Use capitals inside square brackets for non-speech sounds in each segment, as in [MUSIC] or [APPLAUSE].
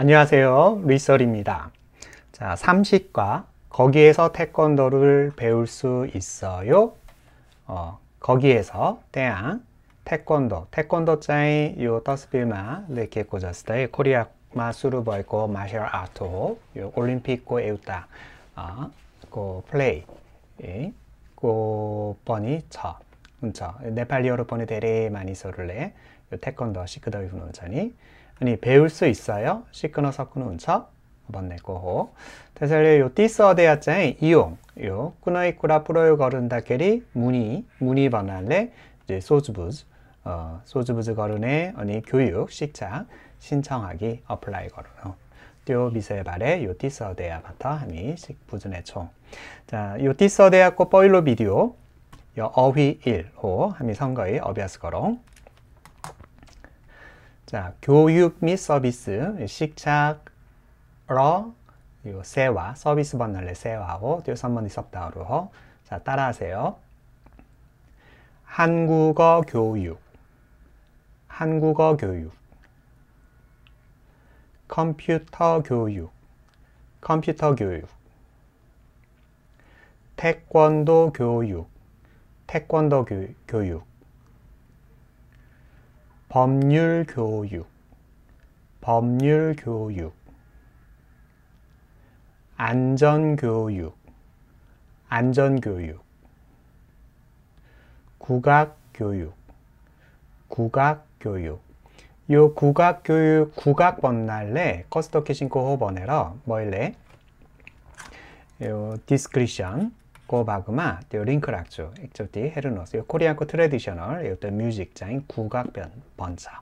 안녕하세요. 리설입니다. 자, 삼식과 거기에서 태권도를 배울 수 있어요. 어, 거기에서 대양 태권도 태권도 짜이 요 더스빌마 레렇게 꽂았을 코리아 마수르 보이고 마셜 아토요 올림픽 고 에우타 아고 플레이 예. 고 번이 쳐 운쳐 네팔리어로 번이 대리 많이 소를래 요 태권도 시크더이 분원천이 아니 배울 수 있어요? 시크너 사쿠는 운차 번내 고호 대살리 요 띠서 대야짱 이용 요끊어이꾸라 프로요 거른다 캐리 문이 문이 번할래 이제 소주부즈어소주부즈 어, 거른에 아니 교육 식장 신청하기 어플라이 거르노 요 미세 발에 요 띠서 대야 바타 하니 식부준의 총자요 띠서 대야 꼬 뻐일로 비디오 요 어휘 일호 하미 선거의 어비아스 거롱 자, 교육 및 서비스, 식착, 러, 그리고 세와, 서비스 번날래 세와고, 뒤에서 번 있었다로. 자, 따라하세요. 한국어 교육, 한국어 교육, 컴퓨터 교육, 컴퓨터 교육, 태권도 교육, 태권도 교육, 법률 교육 법률 교육 안전 교육 안전 교육 국악 교육 국악 교육 요 국악 교육 국악 번날래 커스터 캐싱코 호번에러 뭐일래 요 디스크리션 꼬바그마, 또 링크락주, 액조티, 헤르노스, 코리아코 트레디셔널, 요또 뮤직장인 국악변 번사.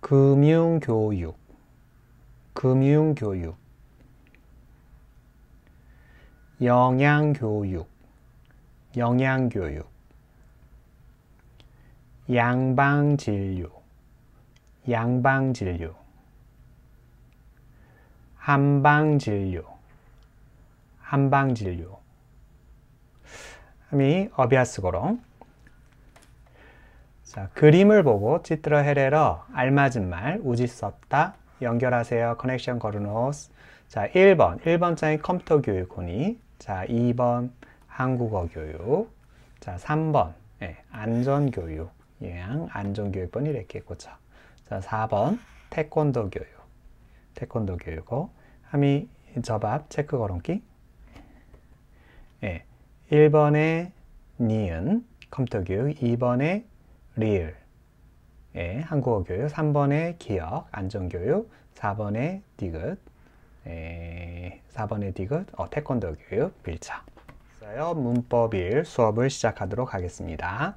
금융교육, 금융교육, 영양교육, 영양교육, 양방진료, 양방진료, 한방진료, 한방진료 함이 어비아스고로 자, 그림을 보고 찌트러 헤레러 알맞은 말 우지 썼다 연결하세요 커넥션 거르노스 자 1번 1번 장 컴퓨터 교육 혼이 자 2번 한국어 교육 자 3번 예, 안전 교육 예 안전 교육번 이렇게 있고 자 4번 태권도 교육 태권도 교육어 함이 저밥 체크 거론기 예, 1번의 니은 컴퓨터 교육, 2번의 리을 예, 한국어 교육, 3번의 기억, 안전교육, 4번의 디귿, 예, 4번의 디귿, 어, 태권도 교육, 밀착. 문법 1 수업을 시작하도록 하겠습니다.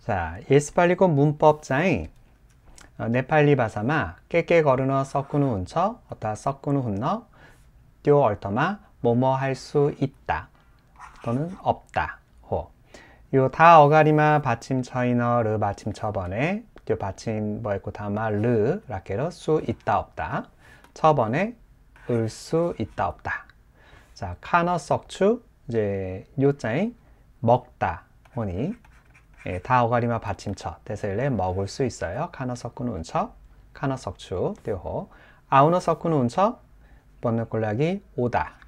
자, 예스팔리고 문법자인 어, 네팔리 바사마 깨깨 거르너 섞은 운처 어타 섞은 훈너 뛰어 얼터마 뭐뭐 할 수 있다 또는 없다. 호. 요 다 어가리마 받침 처이너 르 받침 처번에 요 받침 뭐였고 다마 르 라케로 수 있다 없다. 처번에 을 수 있다 없다. 자 카너 석추 이제 요자인 먹다 오니 예, 다 어가리마 받침처 대세일레 먹을 수 있어요. 카너 석군 운처 카너 석추 띠호 아우너 석군 운처 번느 꼴락이 오다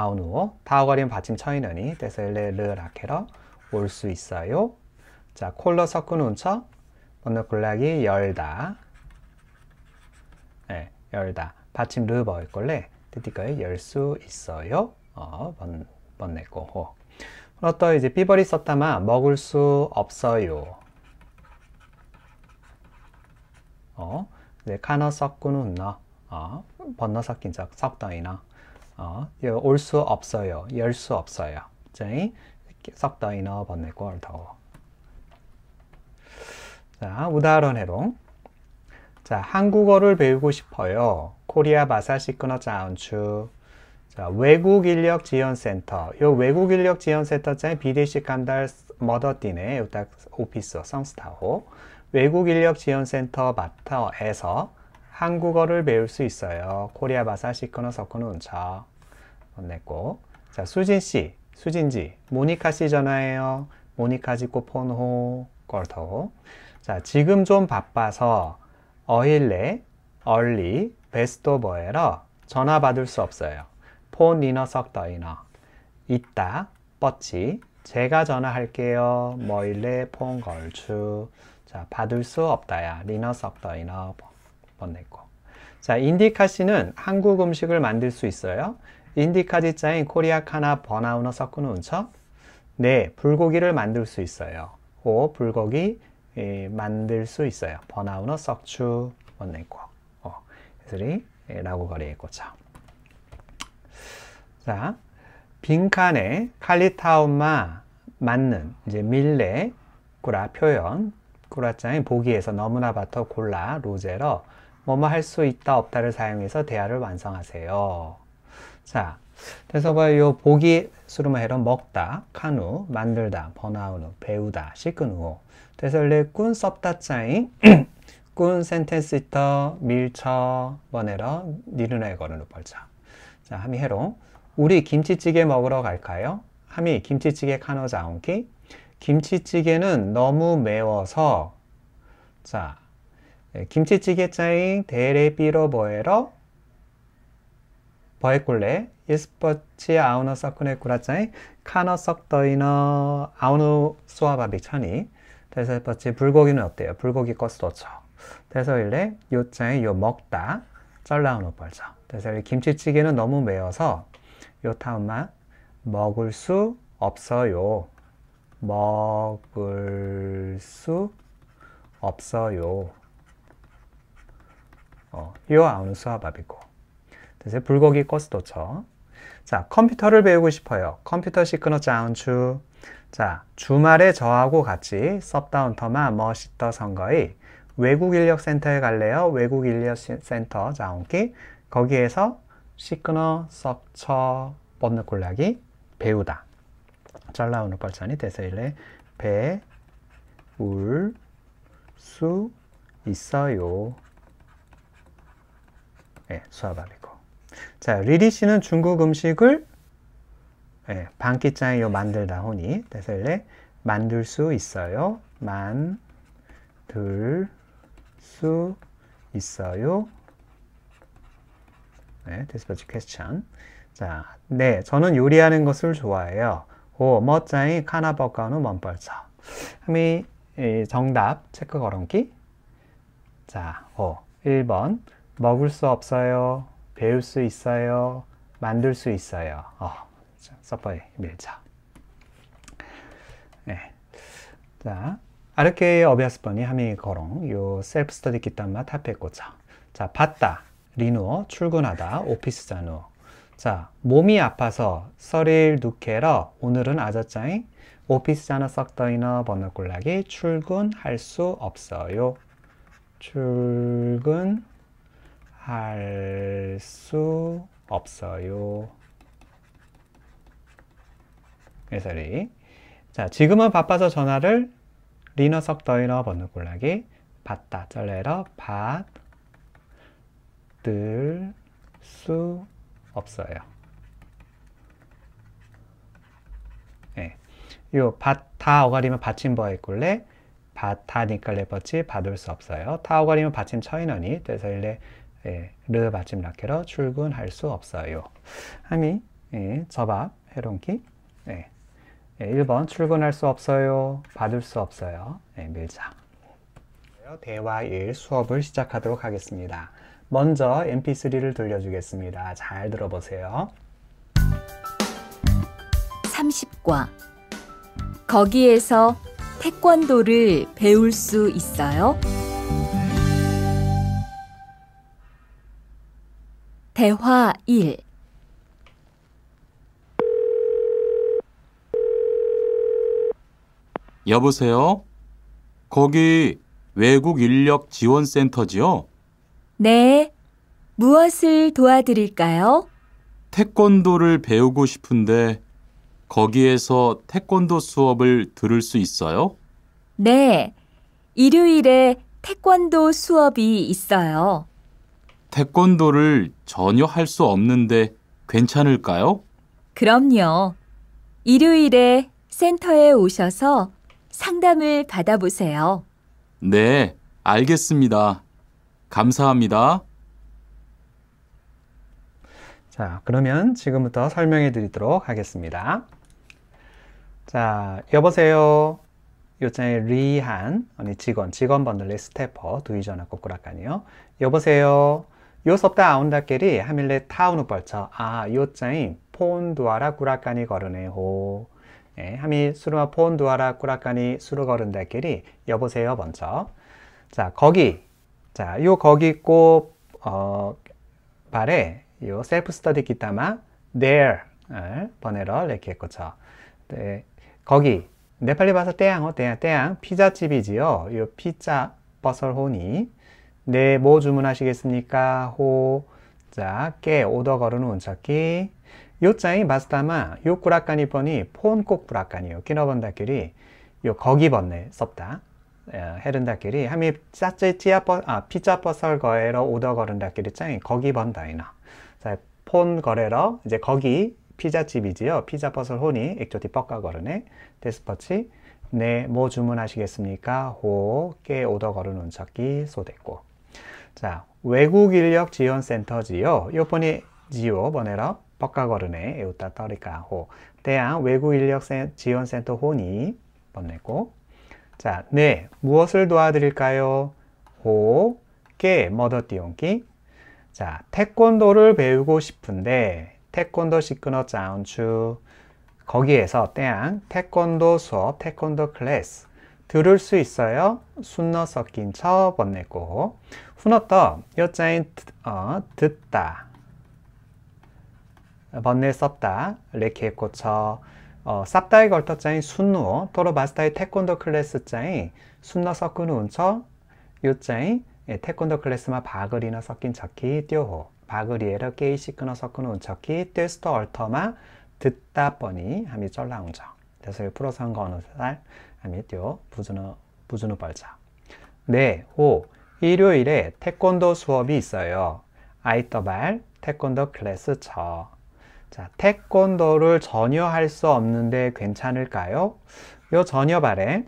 아우누어 다오가림 받침 처이느니 데셀레 르 라케러 올 수 있어요 자 콜러 섞은 운처 번호글락이 열다 네, 열다 받침 르 버일걸레 뭐 뜻띠거에 열수 있어요 어, 번, 번내고 호 그렇다 이제 삐벌이 썼다마 먹을 수 없어요 어, 네, 카너 섞은 운너 어, 번너 섞인 적 섞더이너 어, 올수 없어요. 열 수 없어요. 자, 썩다 이너 번내고 얼 자, 우다론 해롱. 자, 한국어를 배우고 싶어요. 코리아 마사시크너 자운추. 자, 외국 인력 지원 센터. 요 외국 인력 지원 센터 짜 비대식 간달 머더띠네 요딱 오피스 성스타호. 외국 인력 지원 센터 마타에서 한국어를 배울 수 있어요. 코리아 바사 시커너 서커너 운차 어, 냈고 자 수진 씨, 수진 지 모니카 씨 전화해요. 모니카 지고 폰호 걸터. 자 지금 좀 바빠서 어일레 얼리 베스토 버에러 전화 받을 수 없어요. 폰 니너 썩더 이너 있다 뻗치 제가 전화할게요. 머일레 뭐 폰 걸추 자 받을 수 없다야 리너 썩더 이너 번냈고 자 인디카씨는 한국 음식을 만들 수 있어요 인디카지자인 코리아카나 버나우너 섞은 운첩 네 불고기를 만들 수 있어요 오 불고기 예, 만들 수 있어요 버나우너 썩추 번냈고 어, 그래서 예, 라고 거리에 꽂혀 자 빈칸에 칼리타운마 맞는 이제 밀레 꾸라 표현 꾸라짱이 보기에서 너무나 바터 골라 로제러 뭐뭐 할 수 있다 없다를 사용해서 대화를 완성하세요. 자, 그래서 봐요. 보기 수르마해로 먹다, 카누, 만들다, 번아우누, 배우다, 시끄누. 그래서 레꾼 썹다 짜잉. [CLEARS THROAT] 꾼 센텐스 터 밀쳐 번에러 니르나에 거르 벌자. 자, 함이 해로. 우리 김치찌개 먹으러 갈까요? 함이 김치찌개 카노 자옹키. 김치찌개는 너무 매워서 자, 예, 김치찌개짜이 대레비로 보에로 버에꼴레 이스퍼치아우노 서크네 구라짜이 카노 썩더이너 아우노 수아바빅 천이 대살퍼치 불고기는 어때요? 불고기 꺼스도쳐 대서일레 요짜이 요 먹다 쩔라우노 벌져 대서일 김치찌개는 너무 매워서 요 타운만 먹을 수 없어요 먹을 수 없어요 어, 요 아운스와 밥이고 그래 불고기 코스도처 자 컴퓨터를 배우고 싶어요 컴퓨터 시크너 자운추 자 주말에 저하고 같이 섭다운터마 머시터 선거의 외국 인력 센터에 갈래요 외국 인력 센터 자운기 거기에서 시크너 섭처 번느 콜라기 배우다 잘라오는 벌찬이 대서일래 배울 수 있어요 예, 수아바비고 자, 리리 씨는 중국 음식을 예, 반기짜이 만들다 호니 대셀레 만들 수 있어요. 만들 수 있어요. 네, 디스패치 퀘스천. 자, 네, 저는 요리하는 것을 좋아해요. 오, 멋쟁이 카나버가노 먼벌서. 함이 정답 체크 걸음기. 자, 오, 1번 먹을 수 없어요. 배울 수 있어요. 만들 수 있어요. 어, 서퍼의 밀자. 네. 자, 아르케 어비아스번이 하미 거롱, 요 셀프 스터디 기타마 타페 꽂자. 자, 봤다, 리누어, 출근하다, 오피스 자누. 자, 몸이 아파서 서릴 누케러 오늘은 아저짱이 오피스 자나 썩더이너 번호 꼴락이 출근할 수 없어요. 출근 할수 없어요. 예설이. 네, 자, 지금은 바빠서 전화를 리너섭 더이너 번호 골라기 받다 쩔레러 받을 수 없어요. 예. 요, 받다 어가리면 받침버에 있래 받다니까 레버치 받을 수 없어요. 타 어가리면 받침 처인어니. 그서 일레 예, 르 받침 라케러 출근할 수 없어요. 하미 예, 저밥 해롱키 예, 예, 1번 출근할 수 없어요. 받을 수 없어요. 예, 밀자. 대화 1 수업을 시작하도록 하겠습니다. 먼저 mp3를 돌려주겠습니다. 잘 들어보세요. 30과 거기에서 태권도를 배울 수 있어요? 대화 1 여보세요? 거기 외국 인력 지원 센터지요? 네. 무엇을 도와드릴까요? 태권도를 배우고 싶은데 거기에서 태권도 수업을 들을 수 있어요? 네. 일요일에 태권도 수업이 있어요. 태권도를 전혀 할 수 없는데 괜찮을까요? 그럼요. 일요일에 센터에 오셔서 상담을 받아보세요. 네, 알겠습니다. 감사합니다. 자, 그러면 지금부터 설명해 드리도록 하겠습니다. 자, 여보세요. 요장의 리한, 아니 직원, 직원분들의 스태퍼, 두이전화 꼬꾸라까니요. 여보세요. 요섭다 아운다끼리 하밀레 타우누 벌쳐 아 요짜인 폰두아라 구라까니 거르네호 예, 하미 수르마 폰두아라 구라까니 수르 거른다끼리 여보세요 먼저 자 거기 자 요 거기 있어 발에 요 셀프 스터디 기타마 there 번외로 이렇게 꽂혀 네, 거기 네팔리 바서 떼양어 떼양 떼양 피자집이지요 요 피자 버설호니 네, 뭐 주문하시겠습니까? 호, 자, 깨, 오더 걸은 운척기. 요자이 마스타마, 요 꾸라까니 번이 폰꼭 꾸라까니요. 끼너번다끼리, 요 거기 번네 썼다. 헤른다끼리, 하미 짜째 찌아버, 아, 피자버설 거에러 오더 걸은다끼리 짱이 거기 번다이나. 자, 폰 거래러, 이제 거기 피자집이지요. 피자버설 혼이, 액조티 뻑가 거르네. 데스퍼치, 네, 뭐 주문하시겠습니까? 호, 깨, 오더 걸은 운척기, 소대고. 자, 외국 인력 지원 센터지요. 요번에 지요 번에라 법과거르네 에우따 떠리까호 대한 외국 인력 지원 센터 호니 번내고 자, 네 무엇을 도와드릴까요? 호, 깨, 뭐더 띠용기 자, 태권도를 배우고 싶은데 태권도 시크너 자운추 거기에서 대한 태권도 수업, 태권도 클래스 들을 수 있어요? 순너 섞인 처 번내고 후너떠 여자인 어, 듣다 번뇌 썼다 레키에 꽂혀 어, 쌉다에 걸터자인 순누도로 바스타의 태권도 클래스자인 순너 섞은 운처 요자인 예, 태권도 클래스만 바그리너 섞인 적기 띄호 바그리에러 게이시 끊어 섞은 운척기 떼스터 얼터마 듣다 뻔히 함이 쩔라운정 그래서 풀어서 한거 어느 살 함이 뛰어 부준는부준는 벌자 네호 일요일에 태권도 수업이 있어요. 아이터발 태권도 클래스 쳐. 자, 태권도를 전혀 할 수 없는데 괜찮을까요? 요 전혀 발에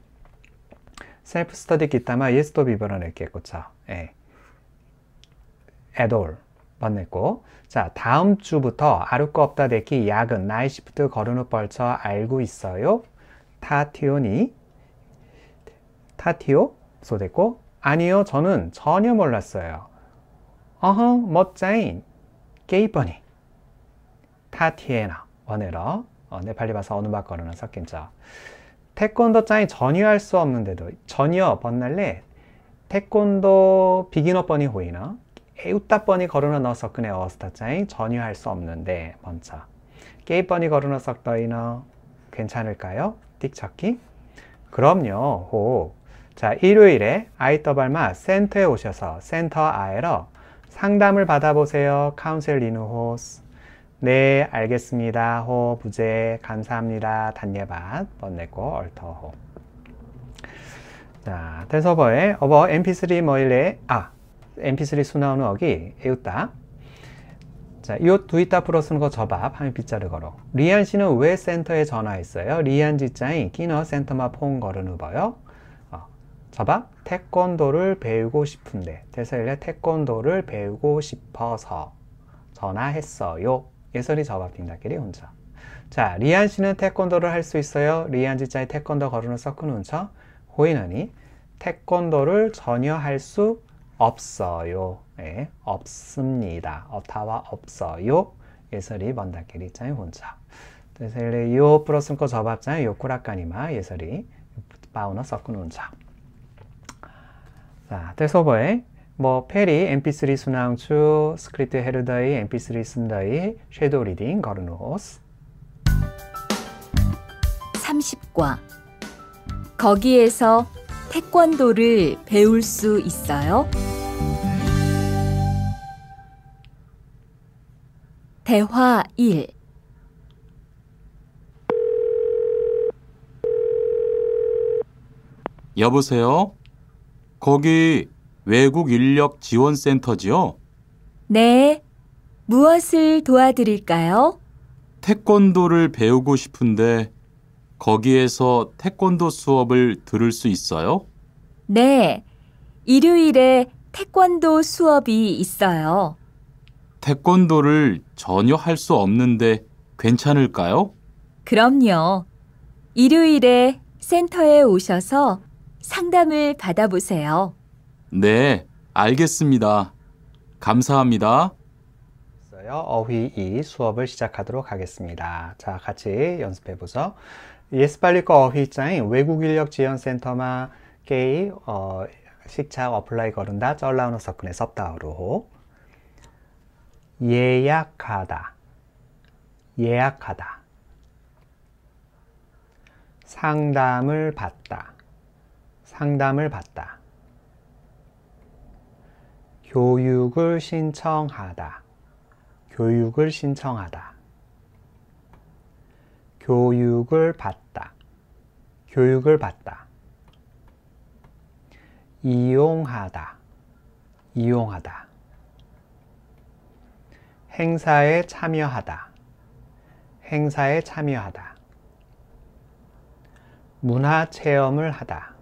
셀프 스터디 기타마 예스도 비버런 했겠고죠. 예. 애돌 만냈고 자 다음 주부터 아르코 없다 데키 야근 나이시프트 거르노 벌쳐 알고 있어요. 타티오니 타티오 소됐고 아니요, 저는 전혀 몰랐어요. 어허, 멋쟁이. 게이버니. 타티에나, 원해러. 어, 네팔리 바사 어느 바거르는 섞인죠. 태권도 짱이 전혀 할 수 없는데도 전혀 번날래 태권도 비기너 번이 호이나 에우따 번이 거르나 넣어서 그 어스타 짱이 전혀 할 수 없는데 번차 게이 번이 거르나 썩더이나 괜찮을까요? 띡 찾기 그럼요 호 자, 일요일에 아이더발마 센터에 오셔서 센터 아에러 상담을 받아보세요. 카운셀리누 호스. 네, 알겠습니다. 호, 부재, 감사합니다. 단예밭, 번내고, 얼터호. 자, 대서버에 어버 mp3 머일레, 아, mp3 수나오는 어기, 에웃다. 자, 이옷 두이따 플러스는 거 저밥, 하면 빗자루 걸어. 리안 씨는 왜 센터에 전화했어요? 리안 지자인, 끼너 센터마 폰 걸은 우버요? 4번 태권도를 배우고 싶은데 대서일에 태권도를 배우고 싶어서 전화했어요. 예설이 저밥 빈다끼리 혼자 자 리안 씨는 태권도를 할 수 있어요. 리안 지자의 태권도 거르는 섞은 운처 호인언니 태권도를 전혀 할 수 없어요. 예, 없습니다. 없타와 없어요. 예설이 먼다끼리 짜이 혼자 대서일에 요 플러스 거접합자 요쿠라까니마 예설이 바우너 섞은 운처 자, 텍서버에 뭐 페리 mp3 순항 추 스크립트 헤르다이 mp3 쓴다이 섀도우 리딩 거르노스 30과 거기에서 태권도를 배울 수 있어요? 대화 1 여보세요? 거기 외국 인력 지원센터지요? 네. 무엇을 도와드릴까요? 태권도를 배우고 싶은데 거기에서 태권도 수업을 들을 수 있어요? 네. 일요일에 태권도 수업이 있어요. 태권도를 전혀 할 수 없는데 괜찮을까요? 그럼요. 일요일에 센터에 오셔서 상담을 받아보세요. 네, 알겠습니다. 감사합니다. 어휘 2 수업을 시작하도록 하겠습니다. 자, 같이 연습해 보죠. 예스팔리거 어휘 장인 외국 인력 지원 센터마 게이 어, 식차 어플라이 거른다 쩔라우너 서클의 섭다우로 예약하다 예약하다 상담을 받다 상담을 받다. 교육을 신청하다. 교육을 신청하다. 교육을 받다. 교육을 받다. 이용하다. 이용하다. 행사에 참여하다. 행사에 참여하다. 문화 체험을 하다.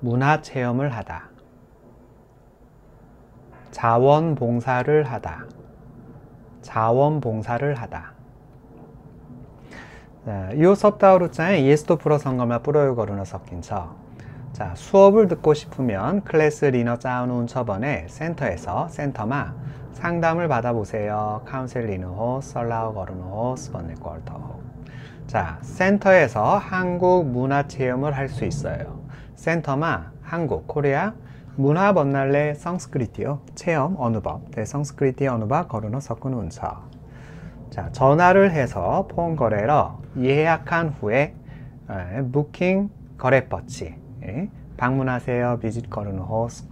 문화 체험을 하다. 자원봉사를 하다. 자원봉사를 하다. 자, 이섭다우루짱의이스토 프로 성검을 뿌려요 거르너 섞인처 자, 수업을 듣고 싶으면 클래스 리너 짜놓은 처번에 센터에서 센터마 상담을 받아보세요. 카운셀 리노호 썰라우 거르노호 스번네 꼴터호 자, 센터에서 한국 문화 체험을 할 수 있어요. 센터마 한국 코리아 문화 번날레 성스크리티어 체험 어누법 대 네, 성스크리티 어누바 거르노 섞은 운서 자 전화를 해서 폰 거래러 예약한 후에 에, 부킹 거래 버치 에, 예, 방문하세요 비짓 거르노 호스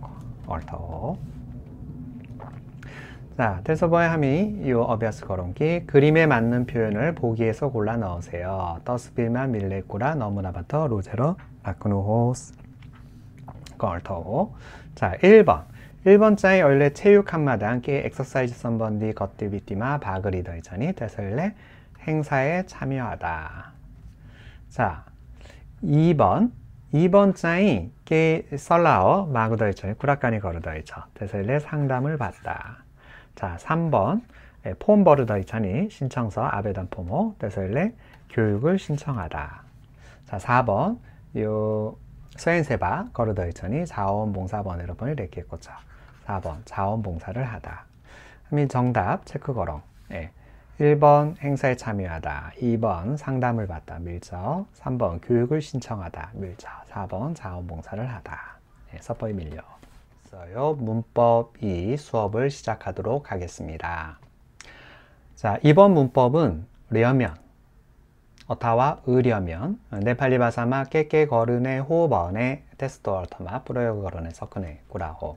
얼터 자, 텔서버의 함이 이 어비아스 거론기 그림에 맞는 표현을 보기에서 골라 넣으세요. 떠스빌만 밀레꾸라 너무나바터 로제로 라크노호스 걸터호 자 1번 1번 자의 원래 체육 한마당 게 엑서사이즈 선번디 겉들비띠마 바그리더 이전이 대설레 행사에 참여하다 자 2번 2번 자이 게 썰라어 마그더 이전 구라까니 거르더 이전 대설레 상담을 받다 자 3번 예, 폼 버르더 이전이 신청서 아베단 포모 대설레 교육을 신청하다 자 4번 요소인세바거르더이천이자원봉사번여러분을 레키했고자 4번 자원봉사를 하다 하면 정답 체크 거렁 예. 1번 행사에 참여하다 2번 상담을 받다 밀접 3번 교육을 신청하다 밀접 4번 자원봉사를 하다 예, 서버에 밀려 있어요 문법 2 수업을 시작하도록 하겠습니다 자 이번 문법은 레어면 어타와 의려면 네팔리 바사마 깨깨 거르네호번에 테스토 얼터마 프로요 거르네서 그네 구라호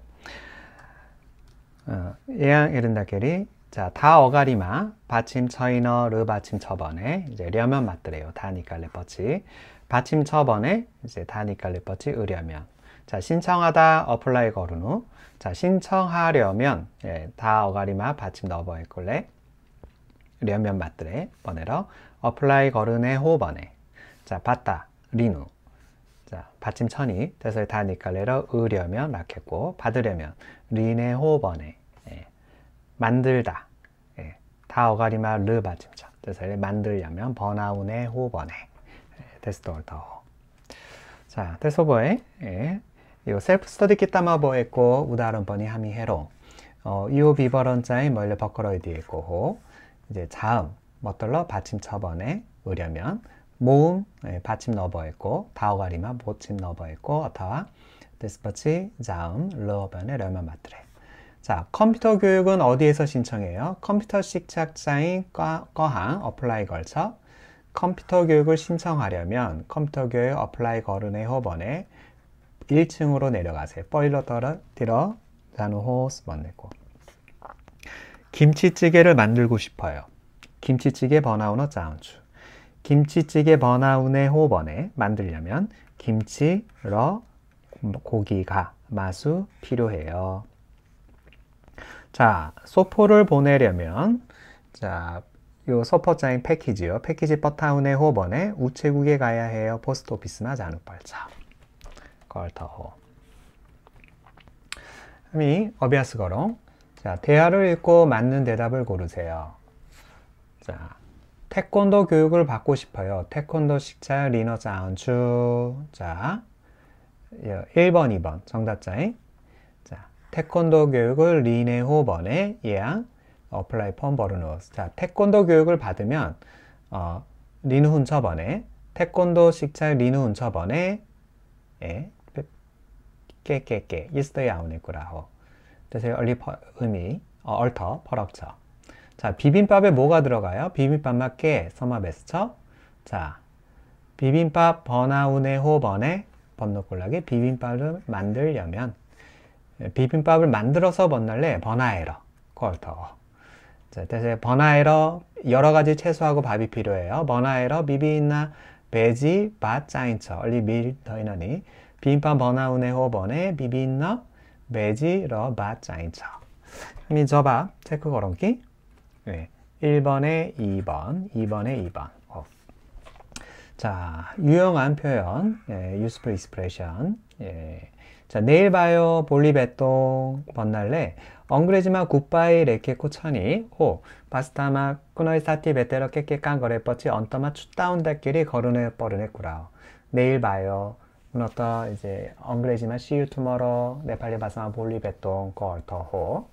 어, 예양 에른다케리 자, 다 어가리마 받침 처이너 르 받침 처번에 이제 려면 맞더래요. 다니까 레퍼치 받침 처번에 이제 다니까 레퍼치 의려면 자 신청하다 어플라이 거른 후자 신청하려면 예, 다 어가리마 받침 너버에 꼴래 려면 맞더래 번외로 apply 거른의 호흡 안에 자, 받다, 리누 자, 받침 천이 돼서 다니까 레러 으려면 라켓고 받으려면 리네 호흡 안에 예. 만들다 예. 다 어가리마 르 받침천 돼서 만들려면 번아운의 호흡 안에 데스도더 자, 데소보에 예. 요 셀프 스터디 끼따마보 했고 우다른 번이 하미해로 어, 이오 비버런자인 멀리 버커러이디 했고 이제 자음 멋들러 받침 처번에 의려면 모음 예, 받침 너버했고 다오가리마 보침 너버했고 어타와 데스퍼치 자음 러번의 려만 마트레 자 컴퓨터 교육은 어디에서 신청해요? 컴퓨터 식착장인 거항 어플라이 걸쳐 컴퓨터 교육을 신청하려면 컴퓨터 교육 어플라이 거른의 허번에 1층으로 내려가세요. 뻘러 떨어 들어 나누 호스 만들고 김치찌개를 만들고 싶어요. 김치찌개 버나우어 짜운추 김치찌개 버나우네 호번에 만들려면 김치, 러, 고기가, 마수 필요해요. 자, 소포를 보내려면 자, 요 서퍼자인 패키지요. 패키지 버타운의 호번에 우체국에 가야 해요. 포스트 오피스나 자누발자 걸터호. 미 어비아스 거롱. 자, 대화를 읽고 맞는 대답을 고르세요. 자, 태권도 교육을 받고 싶어요. 태권도 식자 리너자 안추. 자, 1번, 예, 2번 정답자에 자, 태권도 교육을 리네호 번에 예양 어플라이 펌 버르누스. 자, 태권도 교육을 받으면 어, 린훈처번에 태권도 식자 린훈처번에 예, 깨깨깨 이스터야 오네꾸라호. 그래서 얼리 의미 어, 얼터 버럭처. 자, 비빔밥에 뭐가 들어가요? 비빔밥 맞게 서마베스처. 자, 비빔밥 번아운의 호번에 번노꼴라의 비빔밥을 만들려면 예, 비빔밥을 만들어서 번날래 번아에러 컬터 자, 대신 번아에러 여러 가지 채소하고 밥이 필요해요. 번아에러 비비나 베지 바 짜인처 얼리 밀 더이너니 비빔밥 번아운의 호번에 비비나 베지 러바 짜인처 이미 저바 체크 걸론기 네. 1번에 2번, 2번에 2번. o 자, 유용한 표현, 예, useful expression. 예. 자, 내일 봐요, 볼리베또, 번날래, 엉그레지마 굿바이 레케코 천이, 호, 바스타마 쿠너이 사티 베테로 깨깨깐 거래뻗치 언더마 춥다운다끼리 거르네 뻐르네꾸라 내일 봐요, 문어터 이제 엉그레지마 see y o 네팔리 바스마 볼리베또 거터 호.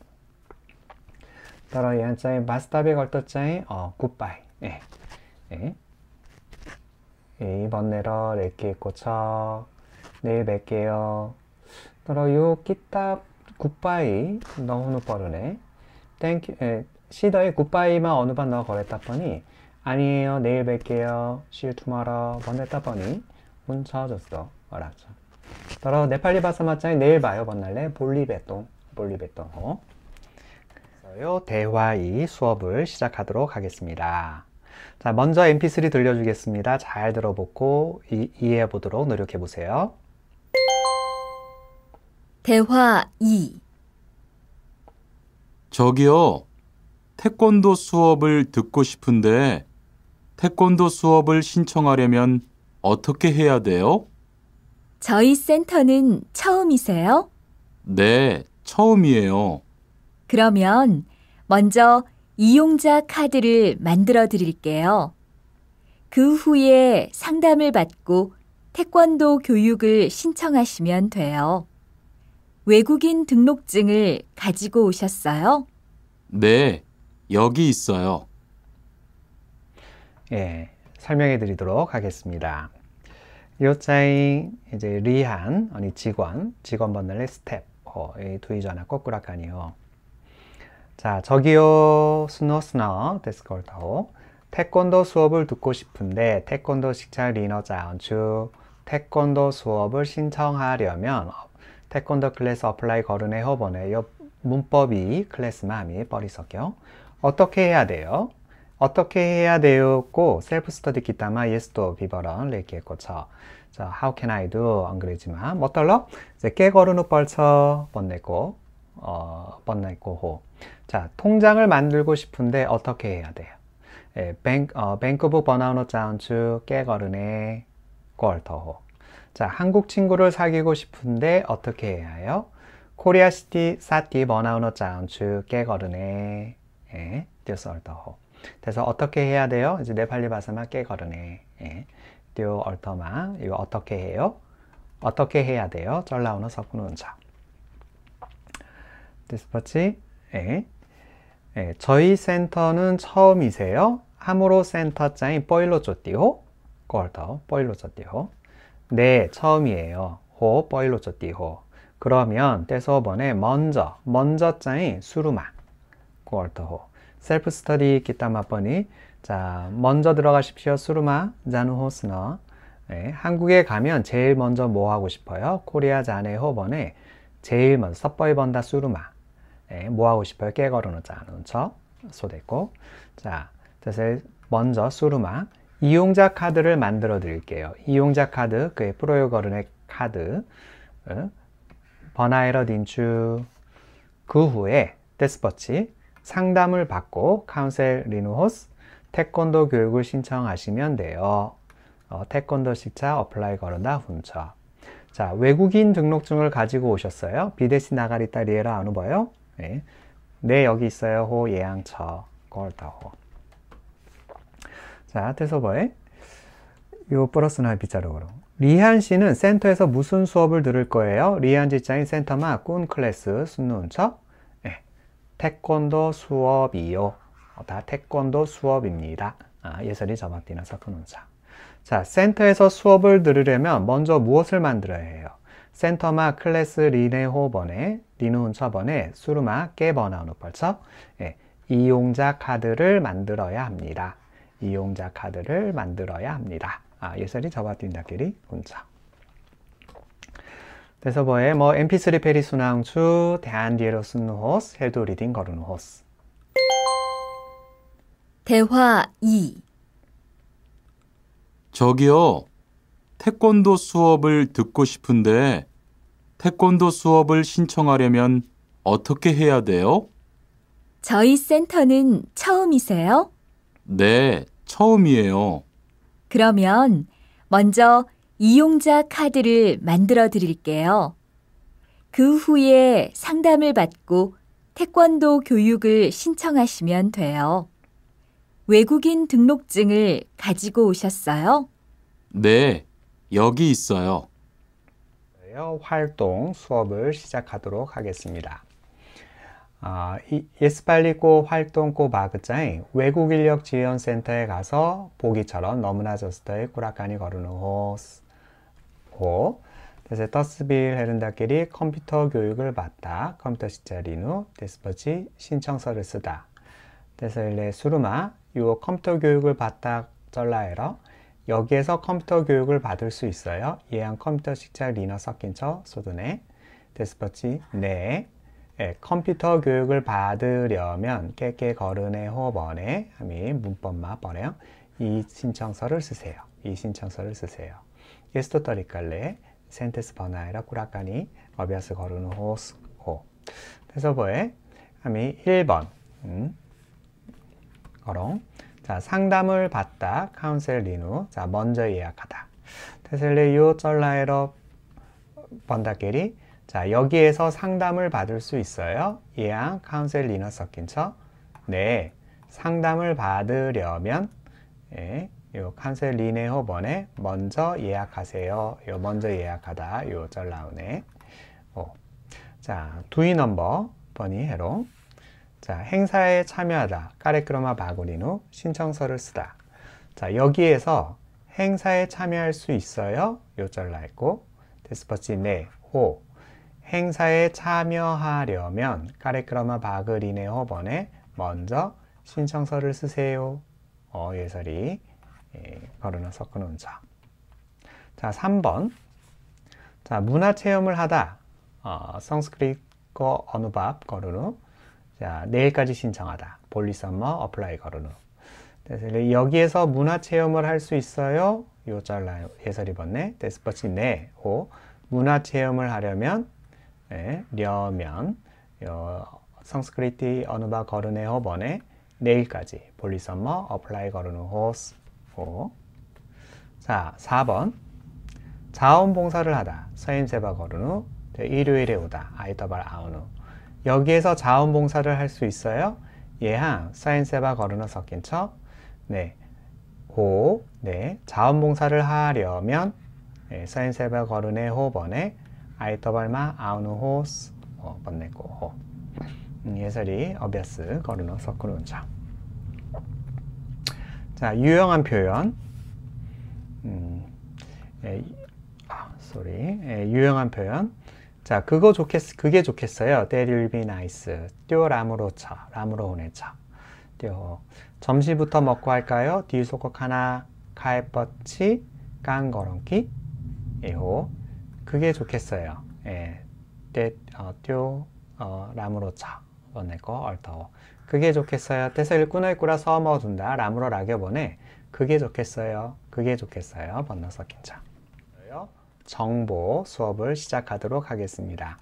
따라 이한자에 마스터비 걸터자에 어 굿바이 예. 예. 예. 이번 내러 레키 꽂혀 내일 뵐게요 따라 요 끼딱 굿바이 너무 빠르네 땡큐 예. 시더의 굿바이만 어느 반 넣어 걸었다 보니 아니에요 내일 뵐게요 see you tomorrow 번냈다 보니 문 쳐줬어 알았죠 따라 네팔리 바사 마자에 내일 봐요 번날래 볼리베똥 볼리베똥 어? 요 대화 2 수업을 시작하도록 하겠습니다. 자, 먼저 mp3 들려주겠습니다. 잘 들어보고 이, 이해해 보도록 노력해 보세요. 대화 2 저기요. 태권도 수업을 듣고 싶은데 태권도 수업을 신청하려면 어떻게 해야 돼요? 저희 센터는 처음이세요? 네, 처음이에요. 그러면 먼저 이용자 카드를 만들어 드릴게요. 그 후에 상담을 받고 태권도 교육을 신청하시면 돼요. 외국인 등록증을 가지고 오셨어요? 네, 여기 있어요. 예, 설명해 드리도록 하겠습니다. 요자이 이제 리한 아니 직원 직원분들의 스텝 어, 도이전화 꼬꾸라카니요. 자, 저기요, 스노 스노 데스컬다오. 태권도 수업을 듣고 싶은데 태권도 식찰 리너자 연추 태권도 수업을 신청하려면 어, 태권도 클래스 어플라이 거르네 허번에 옆 문법이 클래스마음이 버리석요. 어떻게 해야 돼요? 어떻게 해야 되었고 셀프 스터디 기타마 예스도 비버런 레키에 꽂혀 자, how can I do? 안 그러지만 뭐 떨러? 이제 깨거르노 벌쳐 번내고 어, 뻔했고 자 통장을 만들고 싶은데 어떻게 해야 돼요? 예, 뱅, 어, 뱅크북 번아웃 자운추 깨거르네 꼴터호 자 한국 친구를 사귀고 싶은데 어떻게 해야 해요? 코리아시티 사티 번아웃 자운추 깨거르네 예, 띄어터호 그래서 어떻게 해야 돼요? 이제 네팔리 바사마 깨거르네 예, 띄 얼터마 이거 어떻게 해요? 어떻게 해야 돼요? 쩔라우너 석군운자 디스파치 예. 예. 저희 센터는 처음이세요. 하모로 센터 짜인 보일러 쪼띠오 꼴더 보일러 쪼띠오 네 처음이에요. 호 보일러 쪼띠오 그러면 대서번에 먼저 먼저 짜인 수루마 꼴더호 셀프 스터디 기타 맛보니 자 먼저 들어가십시오 수루마 자누호스너 예, 한국에 가면 제일 먼저 뭐 하고 싶어요? 코리아 자네 호번에 제일 먼저 섣벌이 번다 수루마 네, 뭐 하고 싶어요? 깨거르노자 눈처 소됐고 자, 그래 먼저 수루마 이용자 카드를 만들어 드릴게요. 이용자 카드, 그의 프로요거른의 카드 번화에러 딘추 그 후에 데스퍼치 상담을 받고 카운셀 리누호스 태권도 교육을 신청하시면 돼요. 어, 태권도 시차 어플라이 거르다 훔쳐 자 외국인 등록증을 가지고 오셨어요. 비데시 나가리타 리에라 아누버요. 네, 네 여기 있어요. 호 예양처 걸다호. 자, 테서버에 요 플러스나 비자로로 리한 씨는 센터에서 무슨 수업을 들을 거예요? 리한 직장인 센터마 꾼 클래스 순눈처 네, 예. 태권도 수업이요. 어, 다 태권도 수업입니다. 아, 예설이 저마띠나 사토눈차. 자, 센터에서 수업을 들으려면 먼저 무엇을 만들어야 해요? 센터마 클래스 리네호번에 리노운처번에 수루마 깨버나우노벌처 예, 이용자 카드를 만들어야 합니다. 이용자 카드를 만들어야 합니다. 아, 예설이 저와 뛴다끼리 운처. 그래서 뭐에 뭐 mp3 페리 순항추 대한 디에로 쓴 호스 헬도 리딩 거른 호스 대화 2 저기요 태권도 수업을 듣고 싶은데 태권도 수업을 신청하려면 어떻게 해야 돼요? 저희 센터는 처음이세요? 네, 처음이에요. 그러면 먼저 이용자 카드를 만들어 드릴게요. 그 후에 상담을 받고 태권도 교육을 신청하시면 돼요. 외국인 등록증을 가지고 오셨어요? 네, 여기 있어요. 네, 활동 수업을 시작하도록 하겠습니다. 아, 스팔리코 활동코 바그자인 외국 인력 지원 센터에 가서 보기처럼 너무나 저스터의 꾸락하니 거르는 호스고 그래 터스빌 헤른다끼리 컴퓨터 교육을 받다 컴퓨터 시절이누 데스퍼치 신청서를 쓰다 그래 일레 수루마 요 컴퓨터 교육을 받다 절라에러 여기에서 컴퓨터 교육을 받을 수 있어요. 예한 컴퓨터 식자 리너 섞인처 소드네 데스퍼치 네 예, 컴퓨터 교육을 받으려면 깨깨 거르네 호번에 함이 문법만 버려요. 이 신청서를 쓰세요. 이 신청서를 쓰세요. 예스토 터리칼레 센테스 버나이라 꾸라까니 어비아스 거르는 호스 호 그래서 뭐에 함이 1번 음. 거롱 자, 상담을 받다, 카운셀링후. 자, 먼저 예약하다. 테슬레이 쩔라에럽 번다케리. 자, 여기에서 상담을 받을 수 있어요. 예약, 카운셀링어 섞인처. 네, 상담을 받으려면 예, 요 칸셀리네 번에 먼저 예약하세요. 요 먼저 예약하다. 요절 나오네. 자, 두이 넘버 번이 해로. 자, 행사에 참여하다, 카레크로마 바구리노 신청서를 쓰다. 자, 여기에서 행사에 참여할 수 있어요? 요절라 했고, 데스퍼치 네, 호. 행사에 참여하려면 카레크로마 바그리네 허번에 먼저 신청서를 쓰세요. 어, 예설이 예, 거르나 섞어놓은 자. 3번. 자, 문화체험을 하다. 어, 성스크리트 언어밥 거르노 자, 내일까지 신청하다. 볼리썸머 어플라이 걸어놓. 그래서 여기에서 문화 체험을 할 수 있어요. 요절라 예설이 번네. 데스퍼치 네. 호. 문화 체험을 하려면 예, 려면 요 성스크리티 어느바 거르네호 번에 내일까지 볼리썸머 어플라이 거르누호스 호. 자, 4번. 자원봉사를 하다. 서임세바 거르누. 네, 일요일에 오다. 아이더발 아우누. 여기에서 자원봉사를 할 수 있어요. 예항, 사인세바 거르너 섞인 척. 네. 호, 네. 자원봉사를 하려면 네, 사인세바 거르네 호번에 아이터발마 아우누호스 어, 번네고 호. 음, 예설이 어비아스 거르너 섞은 척. 자, 유용한 표현. 음, 에, 아, 소리. 에, 유용한 표현. 자, 그거 좋겠, 그게 좋겠어요. That will be nice. 뛰어람으로 차, 람으로 오네 차. 뛰어. 점심부터 먹고 할까요? 뒤소곡 하나, 갈버치, 깡거렁키에호 그게 좋겠어요. 예. That, 어, 뛰어, 어, 람으로 차. 번내 거, 얼터워. 그게 좋겠어요. 때서 일꾼을꾸라서먹어 둔다. 람으로 락여 보네 그게 좋겠어요. 그게 좋겠어요. 번나 서 긴장. 정보 수업을 시작하도록 하겠습니다.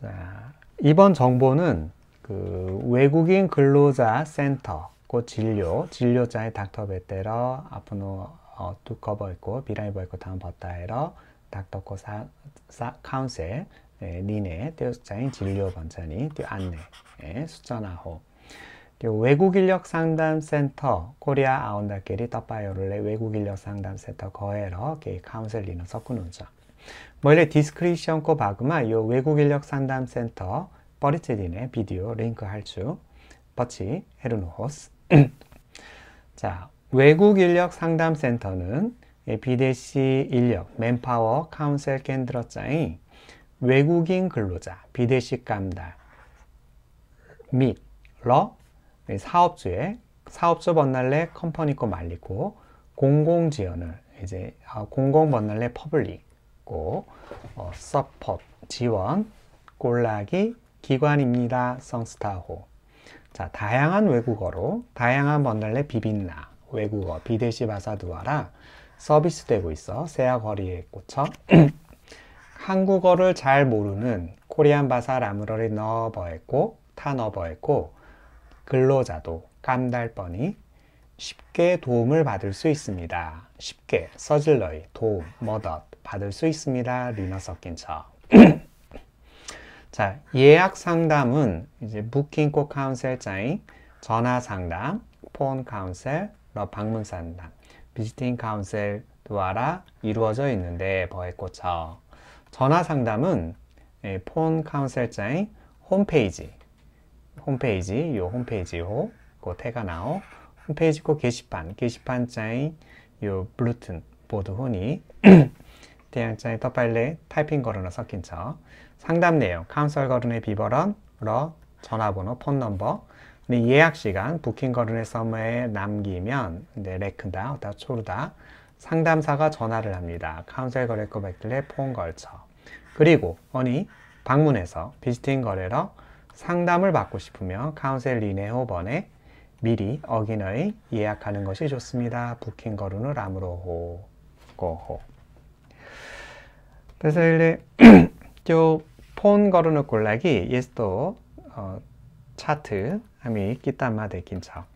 자, 이번 정보는 그 외국인 근로자 센터 곧 진료, 진료자의 닥터베테러 아프노 어, 두커버있고 비라이버있고 다음 버타에러 닥터코 사, 사 카운셀 네, 니네 떼우자인 진료 번찬이 떼안내 네, 수전아호 그 외국 인력 상담 센터 코리아 아운다끼리떠바이오를레 외국 인력 상담 센터 거에러 그 카운셀리너 섞은우자 뭐래 디스크리션 코 바그마 요 외국 인력 상담 센터 버리티딘의 비디오 링크 할주 버치 헤르노호스 [CLEARS THROAT] 자 외국 인력 상담 센터는 비대시 인력 맨파워 카운셀 캔드러짜이 외국인 근로자 비대시 감달 및러 사업주의 사업주 번날레 컴퍼니코 말리고 공공지원을 이제 아, 공공 번날레 퍼블릭고 어, 서폿 지원 꼴라기 기관입니다 성스타호 자 다양한 외국어로 다양한 번날레 비빈나 외국어 비대시 바사두아라 서비스되고 있어 세아거리에 꽂혀 [CLEARS THROAT] 한국어를 잘 모르는 코리안 바사 라무러리 너버했고 타너버했고 근로자도 깜달뻔히 쉽게 도움을 받을 수 있습니다. 쉽게 서질러이 도움, 머덧 받을 수 있습니다. 리너 섞인 척. [CLEARS THROAT] 예약 상담은 이제 부킹코 카운셀자인 전화 상담, 폰 카운셀, 방문 상담, 비지팅 카운셀 도와라 이루어져 있는데 버에꽂혀 전화 상담은 폰 예, 카운셀자인 홈페이지 홈페이지 요 홈페이지 요그 태가 나오 홈페이지 고 그 게시판 게시판 짜인 요 블루튼 보드 후니 대양 짜인 더 빨래 타이핑 걸론을 섞인 척 상담 내용 카운슬 걸론의 비버런 러 전화번호 폰 넘버 네, 예약 시간 부킹 걸론의 서머에 남기면 네, 레큰다 다 초르다 상담사가 전화를 합니다 카운슬 거래 거백들래폰 걸쳐 그리고 언니 방문해서 비스팅 거래러 상담을 받고 싶으며 카운셀리네 호번에 미리 어긴의 예약하는 것이 좋습니다. 부킹 거루는 라무로호 고호 그래서 일레 저폰 [CLEARS THROAT] 거루는 골라기 예스도 어, 차트 함이 끼딴마 대긴차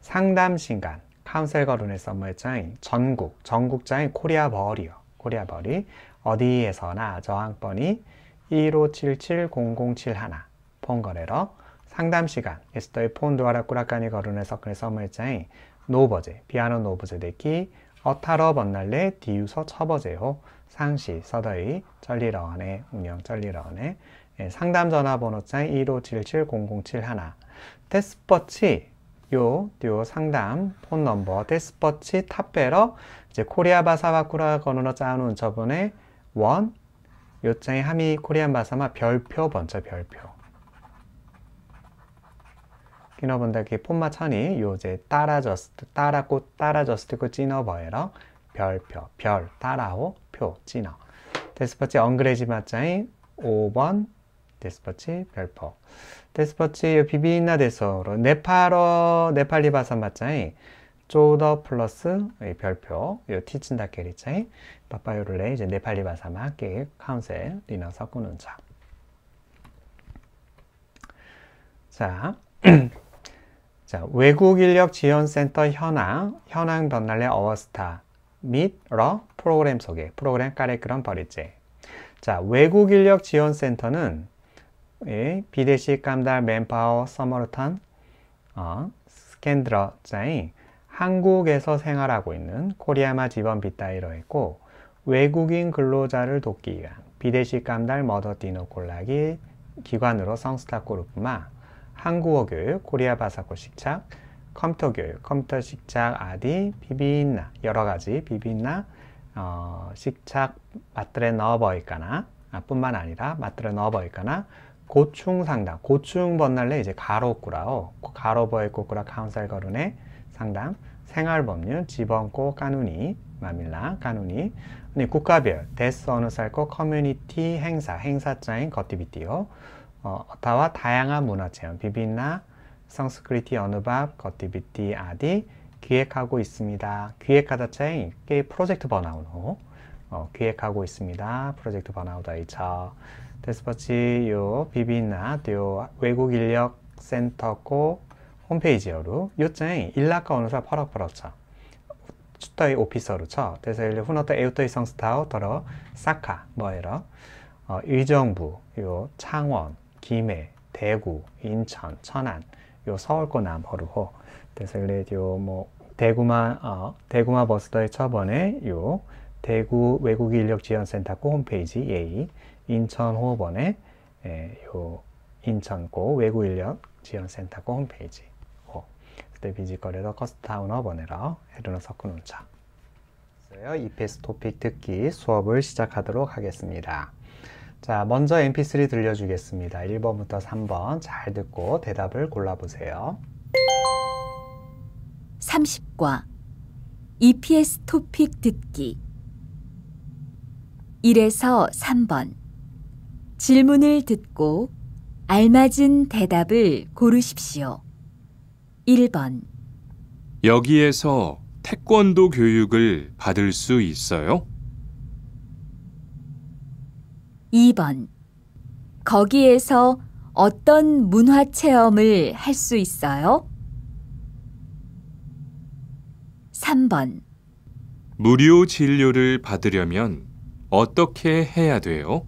상담 시간 카운셀 거론의 썸머장인 전국 전국장인 코리아 버리요 코리아 버리 어디에서나 저항번이 1577071 폰거래러 상담시간 에스더의폰도아라 꾸라까니 거론네 서클의 서물자에 노버제 피아노 노버제 대기 어타러 번날레 디유서 처버제요 상시 서더의 전리러원의 운영 전리러원의 예, 상담 전화번호장 1 5 7 7 0 7 하나 데스퍼치 요, 요 상담 폰 넘버 데스퍼치 탑베러 이제 코리아 바사와 쿠라 거누너 짜놓은 저번에 원요청이 함이 코리안 바사마 별표 번째 별표 기너본다기 폼마 천이 요제 따라졌을트 따라고 따라졌을때고 찌너버에러 별표 별 따라오 표 찌너 데스퍼치 엉그레지 맞자인 5번 데스퍼치 별표 데스퍼치 비비나 데서로 네팔어 네팔리 바사 맞자인 쪼더 플러스 별표 요 티친다 캐리차인 바빠요를내 이제 네팔리 바사 맞게 카운셀 리너 섞어놓자 자, [CLEARS THROAT] 자, 외국 인력 지원 센터 현황, 현황 변날레 어워스타 및 러 프로그램 소개, 프로그램 까레 그런 버리제. 자, 외국 인력 지원 센터는 예, 비대식 감달 맨파워 서머르턴 어, 스캔드러 자이 한국에서 생활하고 있는 코리아마 지번비타이로 있고 외국인 근로자를 돕기 위한 비대식 감달 머더디노 콜라기 기관으로 성스타 그룹마 한국어 교육, 코리아 바사고 식착, 컴퓨터 교육, 컴퓨터 식착 아디, 비비나 여러 가지 비비나 어, 식착 맛들에 넣어버릴까나 아, 뿐만 아니라 맛들에 넣어버릴까나 고충 상담, 고충 번날래 이제 가로꾸라오, 가로버의 꼬꾸라 카운살 거룬의 상담, 생활법률, 지번꼬 까누니, 마밀라 까누니, 국가별, 데스 어느 살꼬 커뮤니티 행사, 행사장인 거티비티오, 어, 다와 다양한 문화 체험, 비빈나, 성스크리티 어느밥, 거티비티 아디 기획하고 있습니다. 기획하다 체인 게 프로젝트 번아웃 후, 어, 기획하고 있습니다. 프로젝트 번아웃 아이처 데스퍼치 요 비빈나 요 외국 인력 센터고 홈페이지로 요쟁 체 일락과 어느사 퍼럭퍼럭 쳐. 추터의 오피서로쳐 대사서 일레 후너터 에우터의 성스타오 더러 사카 뭐에러 어, 의정부 요 창원 김해, 대구, 인천, 천안, 요 서울권남 허루호. 그래서 레디오 뭐 대구마 어, 대구마 버스터의 처번에 요 대구 그 예, 외국 인력 지원센터 고 그 홈페이지 예 인천 호번에 예, 요 인천고 외국 인력 지원센터 고 홈페이지 호. 그때 비지거래도 커스타운 허번에라 해르노 석군운차. 이페스 토픽 듣기 수업을 시작하도록 하겠습니다. 자, 먼저 mp3 들려주겠습니다. 1번부터 3번 잘 듣고 대답을 골라보세요. 30과 EPS 토픽 듣기 1에서 3번 질문을 듣고 알맞은 대답을 고르십시오. 1번 여기에서 태권도 교육을 받을 수 있어요? 2번. 거기에서 어떤 문화 체험을 할 수 있어요? 3번. 무료 진료를 받으려면 어떻게 해야 돼요?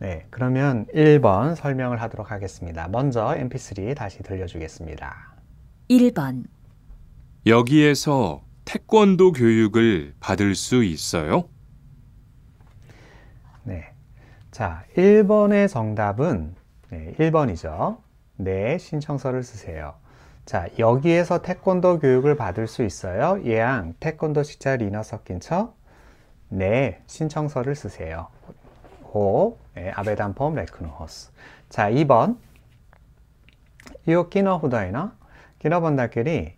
네, 그러면 1번 설명을 하도록 하겠습니다. 먼저 mp3 다시 들려주겠습니다. 1번. 여기에서 태권도 교육을 받을 수 있어요? 네. 자, 1번의 정답은 네, 1번이죠. 네, 신청서를 쓰세요. 자, 여기에서 태권도 교육을 받을 수 있어요. 예양, 태권도 식자 리너 섞인 척. 네, 신청서를 쓰세요. 호, 네, 아베단폼 레크노호스. 자, 2번. 요 끼너 후더이너. 끼너 번다끼리.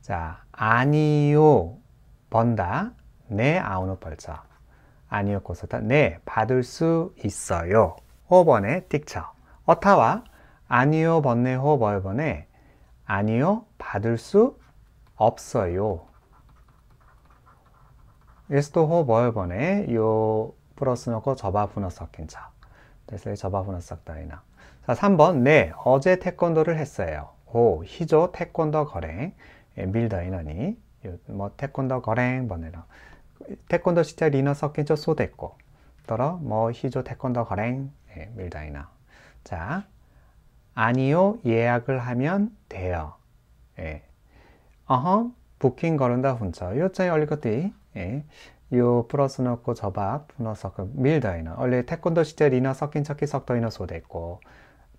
자, 아니요 번다. 네, 아우노 벌자. 아니었고서다. 네, 받을 수 있어요. 5번에 띡쳐. 어타와 아니요 번네 호 벌번에 아니요 받을 수 없어요. 에스토 호 벌번에 요 플러스 넣고 접아 분어 섞인 차. 그래서 접아 분어 섞다이나. 자, 3번 네, 어제 태권도를 했어요. 오, 희조 태권도 거래 예, 밀더이너니 뭐 태권도 거래 번에라. 태권도 시짜 리너 섞인 저소데고 떨어 뭐희조 태권도 거랭 예, 밀다이나 자 아니요 예약을 하면 돼요 예. 어허 부킹 거른다 훈처 요자에 얼리거띠 예. 요 플러스 넣고 저밥 분어서 그 밀다이나 원래 태권도 시제 리너 섞인 척기 섞더이너 소대고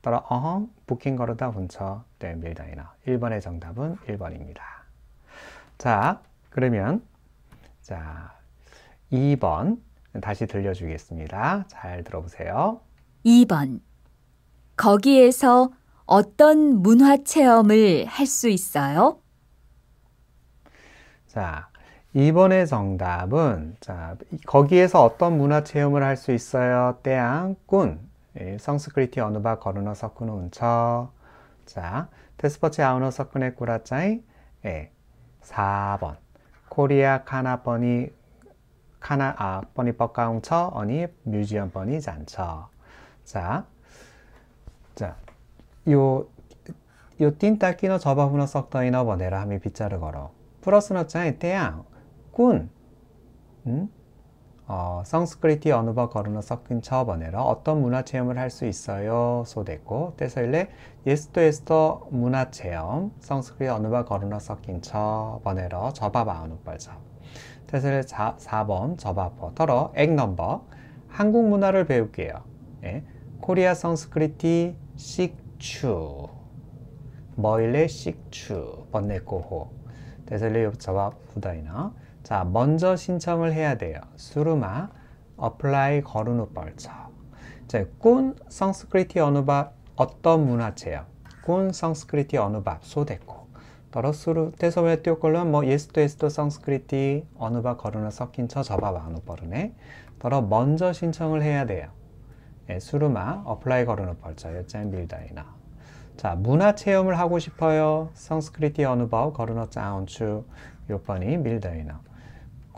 따라 어허 부킹 거르다 훈처 네 밀다이나 1번의 정답은 1번입니다 자 그러면 자, 2번 다시 들려주겠습니다. 잘 들어보세요. 2번 거기에서 어떤 문화 체험을 할 수 있어요? 자, 2번의 정답은 자, 거기에서 어떤 문화 체험을 할 수 있어요? 때양꾼 예, 성스크리티 어느바 거르너 석군 운처 자, 테스퍼치 아우너 석군의 꾸라짜이 예, 4번 코리아 카나 버이 카나 아버이 뻑가웅처 언니 뮤지엄 버이 잔처 자, 자, 요, 요 띵따끼노 접어훈어 썩더이너 버네라 하미 빗자르 걸어 플러스너 짜에 태양 군응 음? 어, 성스크리티 언어바 거론어 섞인 차원에로 어떤 문화 체험을 할 수 있어요? 소됐고 그래서 일레 예스토 예스터 문화 체험 성스크리티 언어바 거론어 섞인 차원에로 접합아 언자벌죠 그래서 4번 접합어 털어 액 넘버 한국 문화를 배울게요 예. 코리아 성스크리티 식추 뭐일레 식추 번내고호 그래서 일레 접합 후다이나 자, 먼저 신청을 해야 돼요. 수르마, a p p l 거르누 벌처. 자, 꾼 성스크리티 어밥 어떤 문화체요? 꾼 성스크리티 어밥 소데코. 더러 수르 대소외 뛰어걸면 뭐 예스도 예스도 성스크리티 어밥 거르나 섞인 처 저밥 아누 버르네. 더러 먼저 신청을 해야 돼요. 예, 수르마, a p p l 거르누 벌처. 여짠 빌다이나. 자, 문화 체험을 하고 싶어요. 성스크리티 어누 거르너 짜온추 요건이 밀더이너.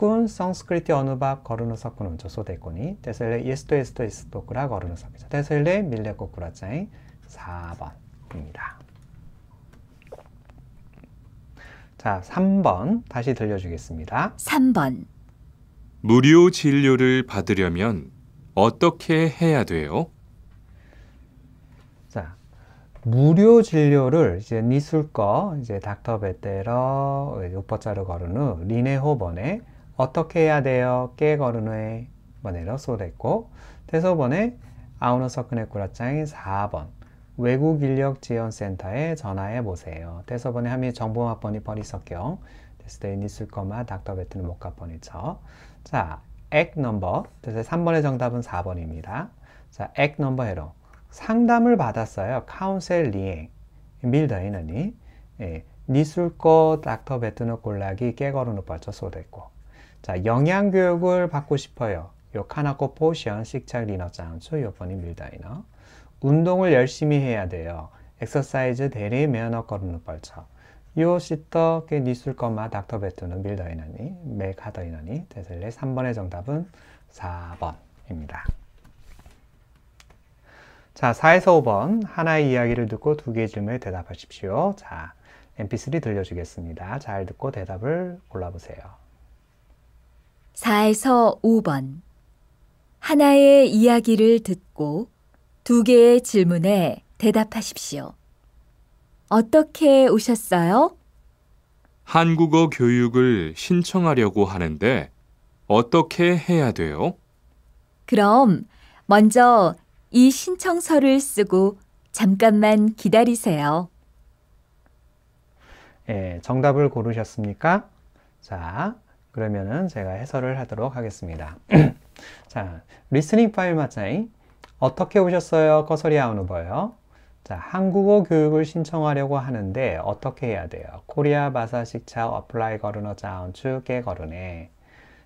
섞은 상스크리트 언어밥 거르노 섞은 원조 소대권이 데셀레 예스토 예스토 예스토 그라 거르노 섞이자 데셀레 밀레코 그라짜이 4번입니다. 자, 3번 다시 들려주겠습니다. 3번 무료 진료를 받으려면 어떻게 해야 돼요? 자, 무료 진료를 이제 니술거 이제 닥터베테러 요퍼자르 거르는 리네호번의 어떻게 해야 돼요? 깨 걸은 후에 번에로 소됐고 대소번에 아우노서크네 꾸라짱이 4번 외국 인력 지원 센터에 전화해 보세요. 대소번에 함이 정보학번이 버리 데스데이 니쓸 거마 닥터 베트는 목가번니죠 자, 액 넘버. 대래서 3번의 정답은 4번입니다. 자, 액 넘버 해로 상담을 받았어요. 카운셀 리행. 밀더이너니. 예. 니술 거 닥터 베트는 골라기 깨걸르는 벌써 소됐고. 자, 영양 교육을 받고 싶어요. 요 카나코 포션 식착 리너장초 요번이 밀다이너. 운동을 열심히 해야 돼요. 엑서사이즈 대리 면허 걸음는 벌쳐. 요 시터 게 니술 것마 닥터 베트는 밀더이너니 맥하더이너니 대셀레 3번의 정답은 4번입니다. 자, 4에서 5번 하나의 이야기를 듣고 두 개의 질문에 대답하십시오. 자, mp3 들려주겠습니다. 잘 듣고 대답을 골라보세요. 4에서 5번. 하나의 이야기를 듣고 두 개의 질문에 대답하십시오. 어떻게 오셨어요? 한국어 교육을 신청하려고 하는데 어떻게 해야 돼요? 그럼 먼저 이 신청서를 쓰고 잠깐만 기다리세요. 예, 정답을 고르셨습니까? 자, 그러면은 제가 해설을 하도록 하겠습니다. [CLEARS THROAT] 자, 리스닝 파일 마차이 어떻게 오셨어요? 커서리 아우누버요. 자, 한국어 교육을 신청하려고 하는데 어떻게 해야 돼요? 코리아 바사식차 어플라이 거르너 자운추 깨 거르네.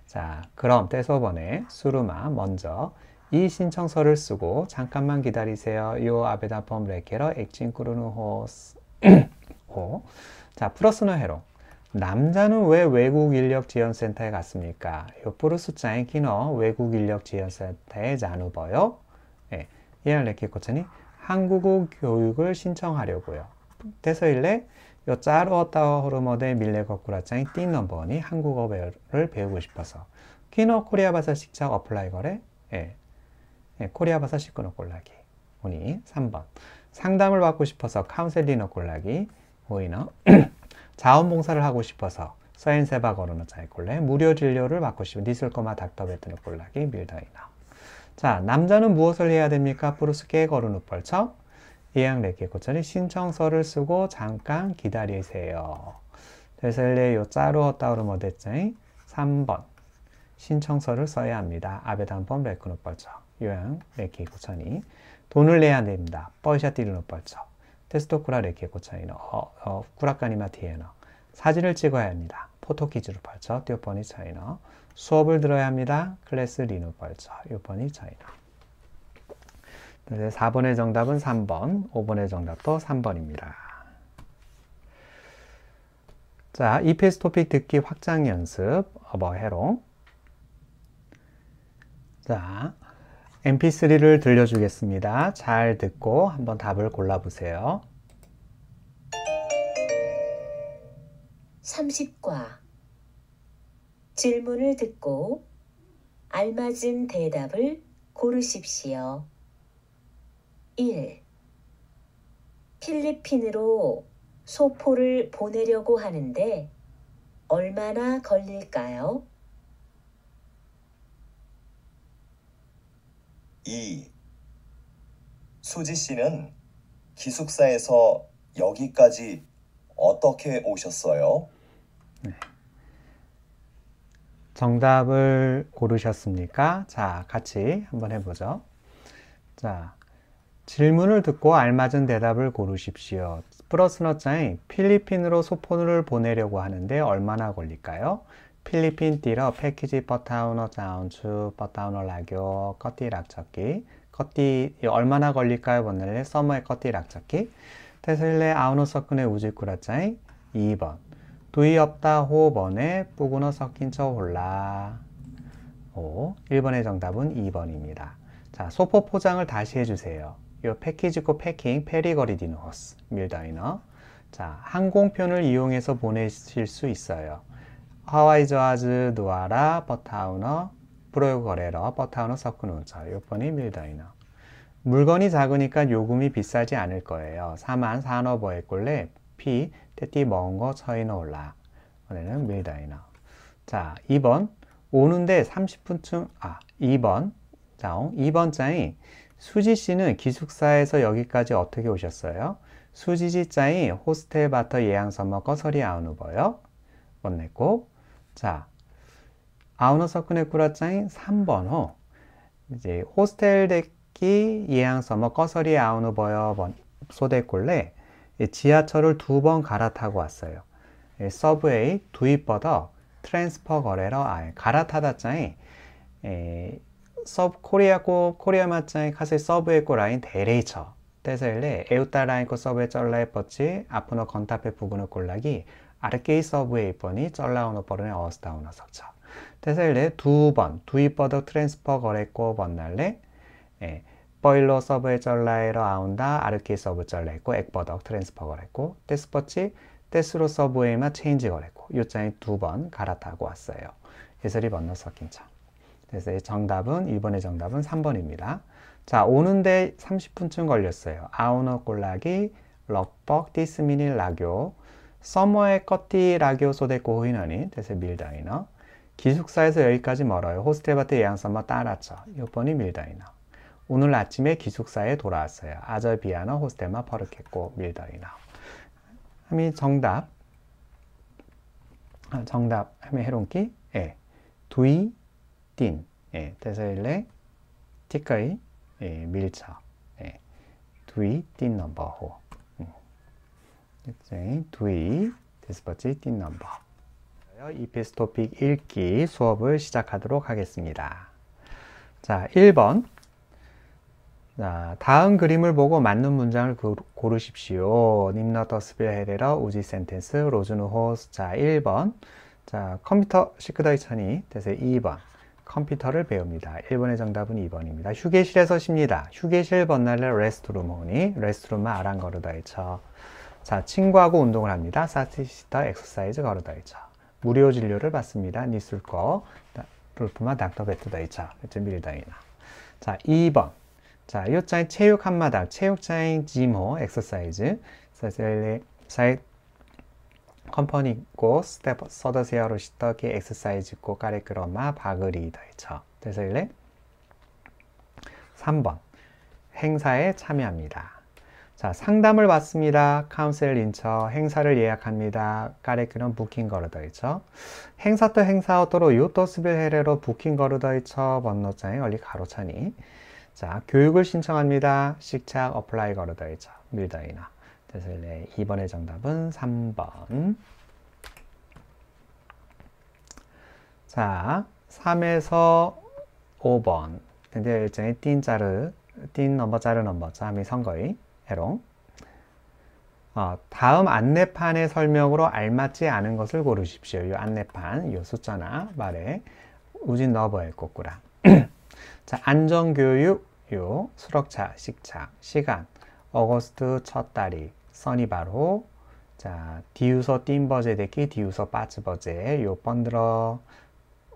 자, 그럼 떼소번에 수루마 먼저 이 신청서를 쓰고 잠깐만 기다리세요. 요 아베다펌 레케러 액진 꾸르누 호스 [CLEARS THROAT] 호. 자, 플러스너 해로. 남자는 왜 외국 인력 지원센터에 갔습니까? 요포르 숫자인 키너 외국 인력 지원센터에 자누버요. 예, 예알레키코천이 한국어 교육을 신청하려고요. 대서일래 요 짜로 어따 호르모데 밀레 거꾸라짱이 띵 넘버니 한국어를 배우고 싶어서 키너 코리아 바사 식착 어플라이 거래. 예, 예 코리아 바사 식구노 꼴라기. 오니 3번 상담을 받고 싶어서 카운셀리너 꼴라기 오이너 자원봉사를 하고 싶어서 서인세바 거로는 자이콜레 무료 진료를 받고 싶은 니슬꼬마 닥터베트는 꼴라기 밀더이나 자 남자는 무엇을 해야 됩니까? 푸르스케 거르는 벌쳐 예약레키 고천이 신청서를 쓰고 잠깐 기다리세요. 되셀레 요 짜로 따오르 모데짱 뭐 3번 신청서를 써야 합니다. 아베단번 레크노 벌쳐 요양 레키 고천이 돈을 내야 됩니다. 뻘샤 띠르노 벌쳐 テストくられ稽古차이는 어, 어, 구락가니마 뒤에는 사진을 찍어야 합니다. 포토 기즈로발뛰어번니 차이는 수업을 들어야 합니다. 클래스 리노 발쳐요번이 차이는 4번의 정답은 3번, 5번의 정답도 3번입니다. 자, 이페스 토픽 듣기 확장 연습 어버해롱 자, mp3를 들려주겠습니다. 잘 듣고 한번 답을 골라보세요. 30과 질문을 듣고 알맞은 대답을 고르십시오. 1. 필리핀으로 소포를 보내려고 하는데 얼마나 걸릴까요? 2. 수지 씨는 기숙사에서 여기까지 어떻게 오셨어요? 네. 정답을 고르셨습니까? 자, 같이 한번 해보죠. 자, 질문을 듣고 알맞은 대답을 고르십시오. 플러스너 자인 필리핀으로 소폰을 보내려고 하는데 얼마나 걸릴까요? 필리핀 띠러 패키지 버타우너 자운추 버타우너 라교 커티 락척기 커티 얼마나 걸릴까요? 번늘레 서머의 커티 락척기 테슬레 아우노 서큰의 우즈쿠라짜이 2번 두이 없다 호번에 뿌구너 섞인 처 홀라 5. 1번의 정답은 2번입니다. 자, 소포 포장을 다시 해주세요. 요 패키지코 패킹 페리거리디노스 밀다이너 자, 항공편을 이용해서 보내실 수 있어요. 하와이 조아즈 누아라 버타우너 브로요거래러버타우너 서크노자 요번이 밀다이너 물건이 작으니까 요금이 비싸지 않을 거예요. 4만 산업어의 꼴레 피 테티 먼거 처이너 올라 오늘은 밀다이나 자 2번 오는데 30분쯤 아 2번 자옹 2번 어, 짜이 수지 씨는 기숙사에서 여기까지 어떻게 오셨어요? 수지지 짜이 호스텔 바터 예양 서먹 거서리 아우누버요. 원내고 자, 아우너서크네 쿠라짱인 3번호 이제 호스텔 데키 예양서머 꺼서리 아우노버여 번 소데꼴레 지하철을 두 번 갈아타고 왔어요. 서브웨이 두입버더 트랜스퍼 거래러 아 예, 갈아타다짱이 서브 코리아고 코리아 마짱이 카세 서브웨이고 라인 대레이처 テセレエウタライコソベチョライポチアポノコンタペプグノコラギ 아르케이 서브에 이번이 쩔라운 오버른의 어스다운 어석처 테셀레 두 번 두이버덕 트랜스퍼 거래고 번날레 예, 버일러 서브에 쩔라에러 아운다 아르케이 서브 쩔라했고 액버덕 트랜스퍼 거래고 테스퍼치 테스로 서브웨이마 체인지 거래고요짱이두 번 갈아타고 왔어요 예슬이 번너 섞인차 그래서 정답은 이번의 정답은 3번입니다 자 오는데 30분쯤 걸렸어요 아우너 꼴락이 럭벅 디스미닐 라교 서머의 커티 라오소대고인너이 대세 밀다이나 기숙사에서 여기까지 멀어요. 호스텔밭에 예양서마 따라쳐. 요번이 밀다이나 오늘 아침에 기숙사에 돌아왔어요. 아저비아나 호스텔마 퍼르켓고 밀다이나 함이 정답 아, 정답 함이 해롱기 예. 두이 딘 예. 대세일레 티카이 예. 밀차 예. 두이 딘 넘버호 학생 네, 두이 데스퍼치 띵 넘버 이피스토픽 읽기 수업을 시작하도록 하겠습니다. 자, 1번 자, 다음 그림을 보고 맞는 문장을 고르십시오. 님너터 스빌헤레러 우지 센텐스 로즈누 호스 자, 1번 자, 컴퓨터 시크다이천이 대세 2번 컴퓨터를 배웁니다. 1번의 정답은 2번입니다. 휴게실에서 쉽니다. 휴게실 번날레 레스트룸 호니 레스트룸만 아랑거르다이쳐 자, 친구하고 운동을 합니다. 사티시타 엑서사이즈 걸어다이자. 무료 진료를 받습니다. 니술거 룰프마 닥터 베트다이자. 밀다이나. 자, 2번. 자, 요자인 체육 한마당, 체육자인 지모 엑서사이즈. 사셀레 사이 컴퍼니 고 스텝 서더세어로 시터기 엑서사이즈 고 까레크로마 바그리다이자. 대셀레 3번. 행사에 참여합니다. 자, 상담을 받습니다. 카운셀 인처 행사를 예약합니다. 까레크는 부킹 거르더 있죠. 행사 또 행사 어도로 요토스빌 해례로 부킹 거르더 있죠. 번노장에 얼리 가로차니. 자, 교육을 신청합니다. 식착 어플라이 거르더 있죠. 밀더이나. 그래서 네, 2번의 정답은 3번. 자, 3에서 5번. 근데 일정에띈 자르, 띈 넘버 자르 넘버. 자미 선거의. 에러 어, 다음 안내판의 설명으로 알맞지 않은 것을 고르십시오. 이 안내판, 이 숫자나 말에 우진 너버의 꼬꾸라. [CLEARS THROAT] 자, 안전교육, 요 수력차, 식차, 시간, 어거스트 첫 달이, 써니 바로, 자, 디우서 띵버제 대기, 디우서 빠츠버제, 요 번들어,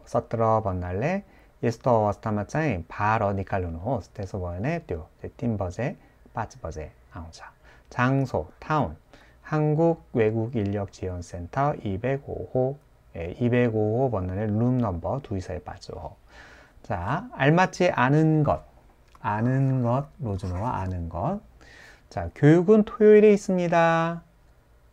서들어 번날래, 예스터 워스타마짜 바로 니칼루노, 스테소버네, 띵버제, 빠츠버제, 항우사 장소 타운 한국 외국 인력 지원 센터 205호 예, 205호 번호의 룸 넘버 두이사에 빠져 자 알맞지 않은 것 아는 것 로즈노와 아는 것자 교육은 토요일에 있습니다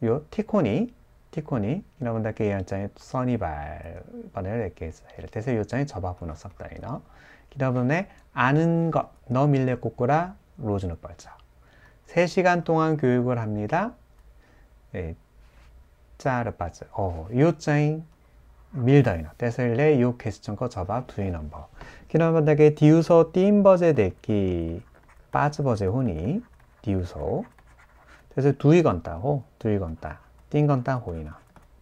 요 티코니 티코니 여러분들께 연장에 써니발 번호를 이렇게 해서 대세 요장이 접합분호 썩다이너 기다분에 아는 것 너 밀레 꼬꾸라 로즈노 빠져. 3시간 동안 교육을 합니다. 짜르빠즈. 예, 어, 요짜인 밀더이너. 데서레요 퀘스천거 저밥 두이 넘버. 기나만다게 디우소 띠버제 데끼 빠즈버제 혼이 디우소. 그래 두이 건다고 두이 건다. 띵 건다 호이너.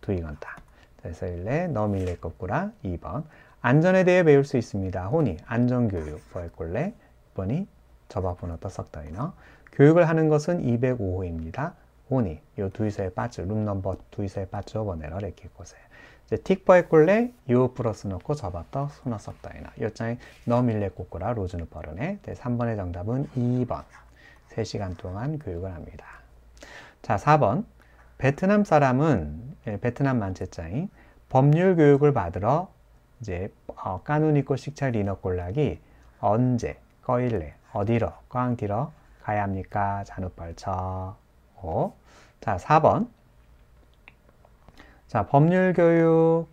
두이 건다. 데서레너 밀릴 거꾸라 2번. 안전에 대해 배울 수 있습니다. 혼이 안전교육. 부할꼴레 1번이 저밥 혼어 떠썩더이너. 교육을 하는 것은 205호입니다. 오니 요 두이서에 빠져 룸 넘버 두이서에 빠져 번에러 이렇게 곳에 이제 틱버에 꿀레 요 플러스 넣고 접었다 손어 썼다이나 요장에 너밀레 꼬꾸라 로즈는 버르네 네, 3번의 정답은 2번 3시간 동안 교육을 합니다. 자 4번 베트남 사람은 예, 베트남 만체장이 법률 교육을 받으러 이제 어, 까누니코 식차 리너 꼴락이 언제 꺼일레 어디로 꽝디러 가야 합니까? 잔옷 벌쳐. 오. 자, 4번. 자, 법률 교육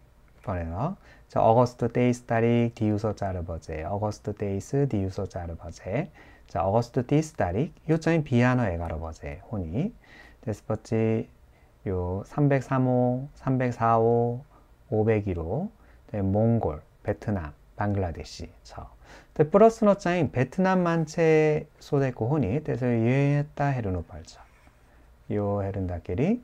번에서 자, 어거스트 데이스 따릭 디우서 자르버제. 어거스트 데이스 디우서 자르버제. 자, 어거스트 디스 따릭 요점이 비아너 에가르버제. 혼이 데스퍼치 요 303호, 304호, 501호, 몽골, 베트남, 방글라데시. 저. でプラスのチャインベトナム만체소대고혼이돼서유했다헤르노발자요 네, 헤른 다케리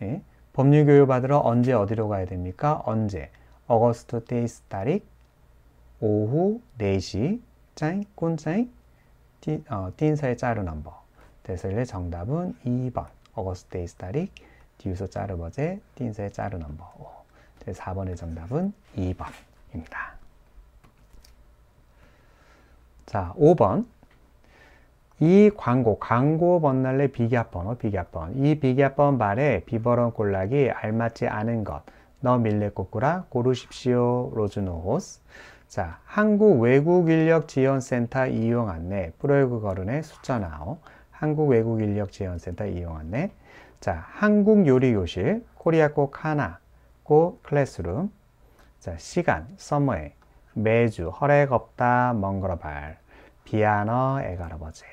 예? 법률 교육 받으러 언제 어디로 가야 됩니까? 언제? 어거스토 데이스 타릭 오후 4시 짜 꼰짜잉 틴의 어, 짜르 넘버 대설의 정답은 2번 어거스토 데이스 타릭 디우서 짜르 버제 틴서의 짜르 넘버 4번의 정답은 2번입니다. 자, 5번. 이 광고, 광고 번날레 비기합번호, 비기합번. 이 비기합번 발에 비버런 꼴락이 알맞지 않은 것. 너 밀레 꼬꾸라 고르십시오 로즈노호스. 자, 한국 외국 인력 지원 센터 이용 안내. 프로이그 거론의 숫자 나오. 한국 외국 인력 지원 센터 이용 안내. 자, 한국 요리 교실 코리아 꼭 하나 꼭 클래스룸. 자, 시간 서머에 매주 허락 없다 멍그러발 비아너 에갈아버지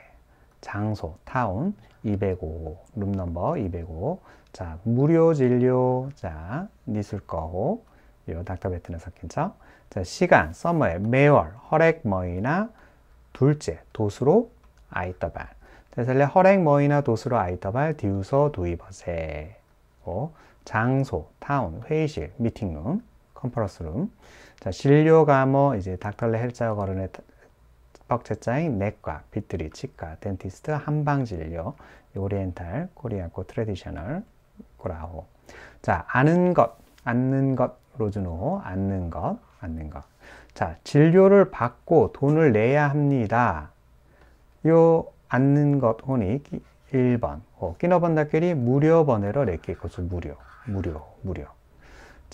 장소 타운 205 룸넘버 205자 무료 진료 자 니술 거고 요 닥터베트는 섞인 척. 자 시간 서머에 매월 허락 머이나 둘째 도수로 아이더발 대살레 허락 머이나 도수로 아이더발 디우서 도이버세 장소 타운 회의실 미팅룸 컨퍼런스룸 자, 진료 가목 이제 닥터레 헬자와 거론의 박제자인 내과, 비트리, 치과, 덴티스트, 한방진료, 오리엔탈, 코리아코, 트레디셔널, 고라호. 자, 아는 것, 앉는 것, 로즈노, 앉는 것, 앉는 것. 자, 진료를 받고 돈을 내야 합니다. 요 앉는 것 혼이 1번. 어, 끼너번다끼리 무료 번외로 레끼 것을 무료, 무료, 무료.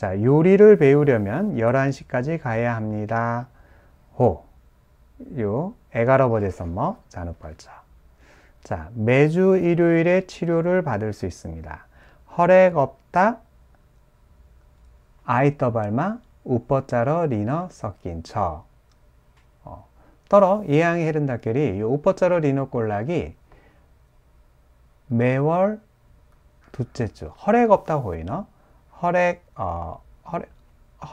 자, 요리를 배우려면 11시까지 가야 합니다. 호, 요, 에가러버제 썸머, 잔우벌자. 자, 매주 일요일에 치료를 받을 수 있습니다. 허렉 없다, 아이떠발마, 우퍼자러 리너 섞인 처. 어, 떨어 예양이 헤른다결이 이 우퍼자러 리너 꼴락이 매월 두째 주 허렉 없다 호이너 허렉 어, 허렉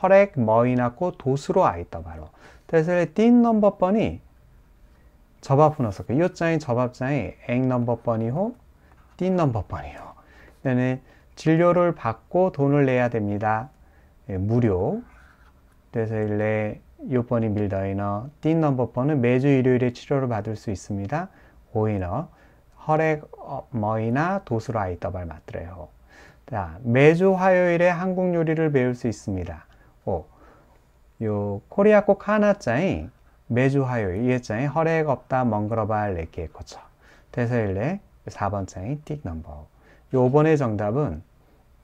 허렉 머이나코 도수로 아이더 바로. 그래서 넘버 번이 접합 분어서 요자인 접합자인 앵 넘버 번이호 띵 넘버 번이요. 그는 진료를 받고 돈을 내야 됩니다. 예, 무료. 그래레 요번이 밀더이너 띵 넘버 번은 매주 일요일에 치료를 받을 수 있습니다. 오이너 허렉 어, 머이나 도수로 아이더발 맞더래요. 자, 매주 화요일에 한국 요리를 배울 수 있습니다. 오, 요 코리아콕 하나짜이 매주 화요일 이해짜이 허렉 없다 멍그러발 내게 네 고쳐 대서일래 4번짜이 띡 넘버 요번의 정답은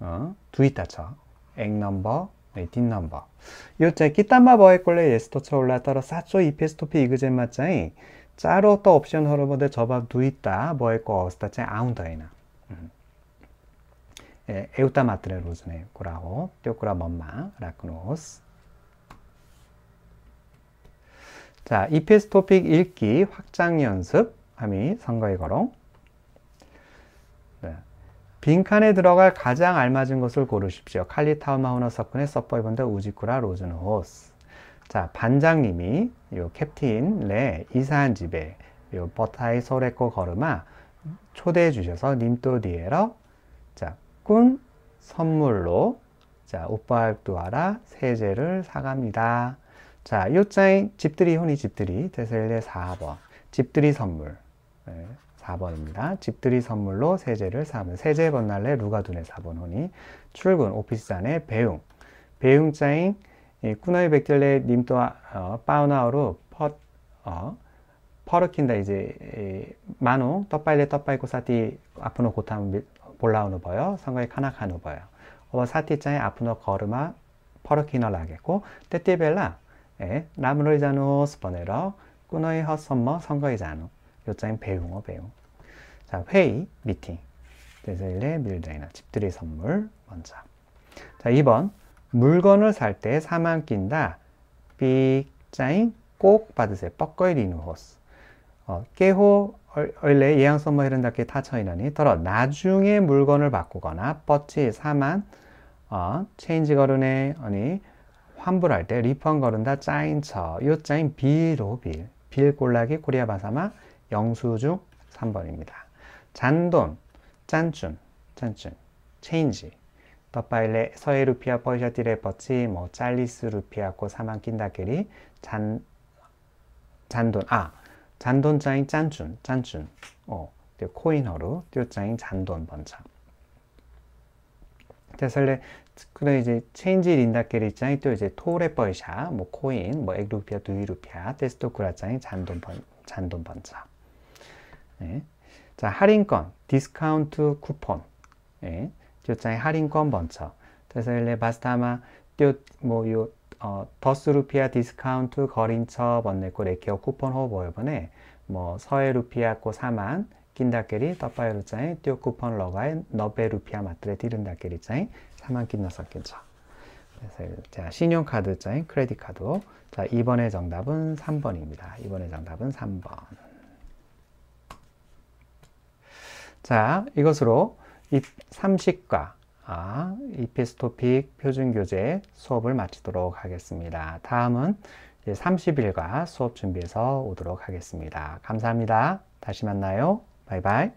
어, 두이따처 액 넘버 네, 뒷 넘버 요짜이 끼마 버에꼴레 예스토처 올라따러 사초 이페스토피 이그젠마짜이 짜로 또 옵션 허르버데 저밥 두이따 버에꼬 어스타짜이 아운더이나 예, 에우타 마트레 로즈네 고라호 떼오쿠라 멈마 라크노스 자, EPS 토픽 읽기 확장 연습 함이 선거의 거롱 네. 빈칸에 들어갈 가장 알맞은 것을 고르십시오. 칼리타우마우너 서쿤의 서퍼이번드 우지쿠라 로즈노스 자, 반장님이 요 캡틴 레 이사한 집에 요 버타이 소레코 걸음아 초대해 주셔서 님또 디에러 사꾼 선물로 자, 오빠입두아라 세제를 사갑니다. 자, 요짜인 집들이 혼이 집들이 대셀레 4번 집들이 선물 네, 4번입니다. 집들이 선물로 세제를 사면 세제 번날레 루가 두네 4번 혼이 출근 오피스잔의 배웅 배웅짜인 쿠나이 백들레 님또 아, 어, 파우나우로 퍼 어, 퍼르킨다 이제 마노 떡발레 떡발고 사디 아프노 고탐 올라오는거요 선거익 하나 가는거요 어머 사티자에 앞으로 걸음아 퍼르키너 라겠고 때띠벨라 에나무르자노 예, 스퍼네러 꾸너이 헛선머 선거이자노 요자인 배웅어 배웅 자 회의 미팅 데셀레 밀다이나 집들이 선물 먼저 자 2번 물건을 살 때 사만 낀다 삑 짜잉 꼭 받으세요 뻐꺼이 리누호스 어, 깨호 원래 예양선머 이런 답게타쳐이나니 더러 나중에 물건을 바꾸거나 버치 사만 어, 체인지 거른에 아니 환불할 때 리펀 거른다 짜인처 요 짜인 비로빌 빌 골라기 코리아 바사마 영수증 3번입니다. 잔돈 짠춘 짠춘 체인지 더파일레 서해 루피아 버셔아티레 버치 뭐 짤리스 루피아코 사만 낀다끼리 잔 잔돈 아 잔돈자인 짠준, 짠준. 어, 코인어로 띄어자인 잔돈 번창. 대설레 그래 이제 체인지 린다케리 짱이 또 이제 토레 벌샤 뭐 코인 뭐 액루피아 두이루피아 데스토쿠라 짱이 잔돈 번 잔돈 번차 예. 자 할인권 디스카운트 쿠폰 예. 짱이 할인권 번차 대설레 바스타마 띠뭐 요 어, 더스 루피아 디스카운트 거린첩 언네코 레키어 쿠폰 호보 요번에 뭐 서해 루피아 꼬 사만 낀다끼리 떡바이루 짜이 띠오 쿠폰 러가에 너베 루피아 마트레 디른다끼리 짜이 사만 낀다섯겠죠 그래서 자 신용카드 짜이 크레딧 카드 자 이번의 정답은 3번입니다 이번의 정답은 3번 자 이것으로 입 3식과 아, 이피스토픽 표준교재 수업을 마치도록 하겠습니다. 다음은 30일과 수업 준비해서 오도록 하겠습니다. 감사합니다. 다시 만나요. 바이바이.